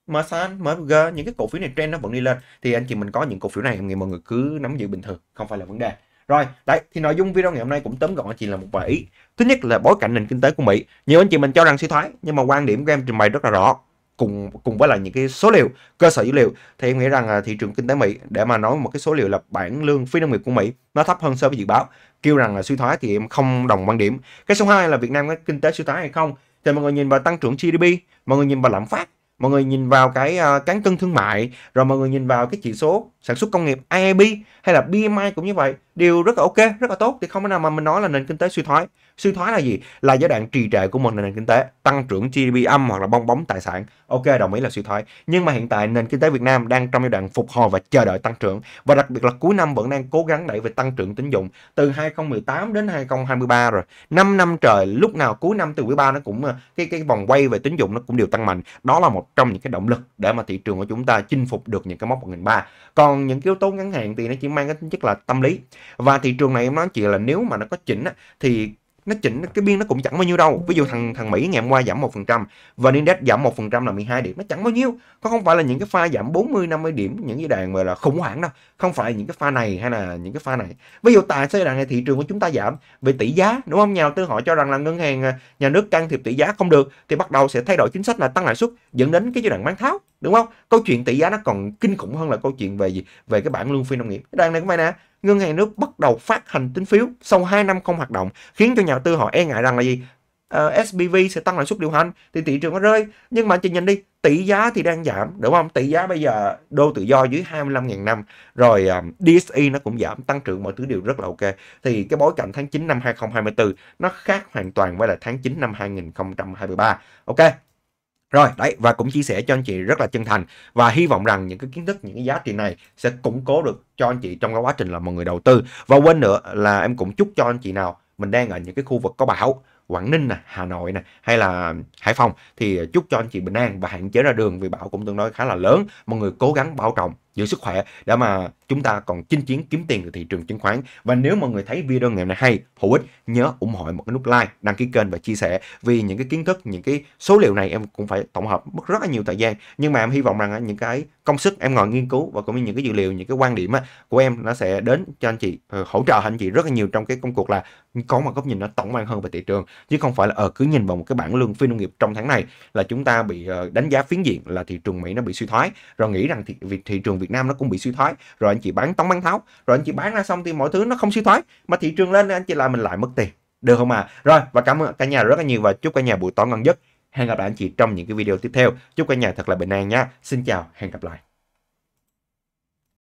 MSN, MSG những cái cổ phiếu này trend nó vẫn đi lên thì anh chị mình có những cổ phiếu này thì mọi người cứ nắm giữ bình thường không phải là vấn đề rồi, đấy thì nội dung video ngày hôm nay cũng tóm gọn anh chị là một vài ý. Thứ nhất là bối cảnh nền kinh tế của Mỹ. Nhiều anh chị mình cho rằng suy thoái, nhưng mà quan điểm của em trình bày rất là rõ cùng cùng với là những cái số liệu, cơ sở dữ liệu thì em nghĩ rằng là thị trường kinh tế Mỹ để mà nói một cái số liệu là bảng lương phi nông nghiệp của Mỹ nó thấp hơn so với dự báo, kêu rằng là suy thoái thì em không đồng quan điểm. Cái số 2 là Việt Nam có kinh tế suy thoái hay không? Thì mọi người nhìn vào tăng trưởng GDP, mọi người nhìn vào lạm phát mọi người nhìn vào cái uh, cán cân thương mại rồi mọi người nhìn vào cái chỉ số sản xuất công nghiệp IAB hay là PMI cũng như vậy đều rất là ok rất là tốt thì không có nào mà mình nói là nền kinh tế suy thoái Suy thoái là gì? Là giai đoạn trì trệ của một nền kinh tế, tăng trưởng GDP âm hoặc là bong bóng tài sản. Ok, đồng ý là suy thoái. Nhưng mà hiện tại nền kinh tế Việt Nam đang trong giai đoạn phục hồi và chờ đợi tăng trưởng và đặc biệt là cuối năm vẫn đang cố gắng đẩy về tăng trưởng tín dụng từ 2018 đến 2023 rồi. 5 năm trời lúc nào cuối năm từ quý ba nó cũng ờ, cái cái vòng quay về tín dụng nó cũng đều tăng mạnh. Đó là một trong những cái động lực để mà thị trường của chúng ta chinh phục được những cái mốc ba. Còn những yếu tố ngắn hạn thì nó chỉ mang cái tính chất là tâm lý. Và thị trường này em nói chị là nếu mà nó có chỉnh thì nó chỉnh cái biên nó cũng chẳng bao nhiêu đâu ví dụ thằng thằng mỹ ngày hôm qua giảm một phần trăm và index giảm một phần trăm là 12 điểm nó chẳng bao nhiêu có không phải là những cái pha giảm 40 50 điểm những cái đàn mà là khủng hoảng đâu không phải những cái pha này hay là những cái pha này ví dụ tại sao đàn này thị trường của chúng ta giảm về tỷ giá đúng không nhà đầu tư họ cho rằng là ngân hàng à, nhà nước can thiệp tỷ giá không được thì bắt đầu sẽ thay đổi chính sách là tăng lãi suất dẫn đến cái giai đoạn bán tháo đúng không câu chuyện tỷ giá nó còn kinh khủng hơn là câu chuyện về gì về cái bảng lương phi nông nghiệp đàn này cũng vậy nè ngân hàng nước bắt đầu phát hành tín phiếu sau 2 năm không hoạt động, khiến cho nhà đầu tư họ e ngại rằng là gì? Uh, ờ, SBV sẽ tăng lãi suất điều hành thì thị trường nó rơi nhưng mà anh chị nhìn đi tỷ giá thì đang giảm đúng không tỷ giá bây giờ đô tự do dưới 25.000 năm rồi um, ờ, DSI nó cũng giảm tăng trưởng mọi thứ đều rất là ok thì cái bối cảnh tháng 9 năm 2024 nó khác hoàn toàn với là tháng 9 năm 2023 ok rồi, đấy, và cũng chia sẻ cho anh chị rất là chân thành và hy vọng rằng những cái kiến thức, những cái giá trị này sẽ củng cố được cho anh chị trong cái quá trình là một người đầu tư. Và quên nữa là em cũng chúc cho anh chị nào mình đang ở những cái khu vực có bão, Quảng Ninh nè, Hà Nội nè hay là Hải Phòng thì chúc cho anh chị bình an và hạn chế ra đường vì bão cũng tương đối khá là lớn. Mọi người cố gắng bảo trọng giữ sức khỏe để mà chúng ta còn chinh chiến kiếm tiền từ thị trường chứng khoán. Và nếu mọi người thấy video ngày hôm nay hay, hữu ích, nhớ ủng hộ một cái nút like, đăng ký kênh và chia sẻ. Vì những cái kiến thức, những cái số liệu này em cũng phải tổng hợp mất rất là nhiều thời gian. Nhưng mà em hy vọng rằng những cái công sức em ngồi nghiên cứu và cũng như những cái dữ liệu, những cái quan điểm của em nó sẽ đến cho anh chị ờ, hỗ trợ anh chị rất là nhiều trong cái công cuộc là có một góc nhìn nó tổng quan hơn về thị trường chứ không phải là ở ờ, cứ nhìn vào một cái bảng lương phi nông nghiệp trong tháng này là chúng ta bị ờ, đánh giá phiến diện là thị trường Mỹ nó bị suy thoái rồi nghĩ rằng thị, thị trường Việt Việt Nam nó cũng bị suy thoái rồi anh chị bán tống bán tháo rồi anh chị bán ra xong thì mọi thứ nó không suy thoái mà thị trường lên anh chị làm mình lại mất tiền được không à rồi và cảm ơn cả nhà rất là nhiều và chúc cả nhà buổi tối ngon giấc hẹn gặp lại anh chị trong những cái video tiếp theo chúc cả nhà thật là bình an nha xin chào hẹn gặp lại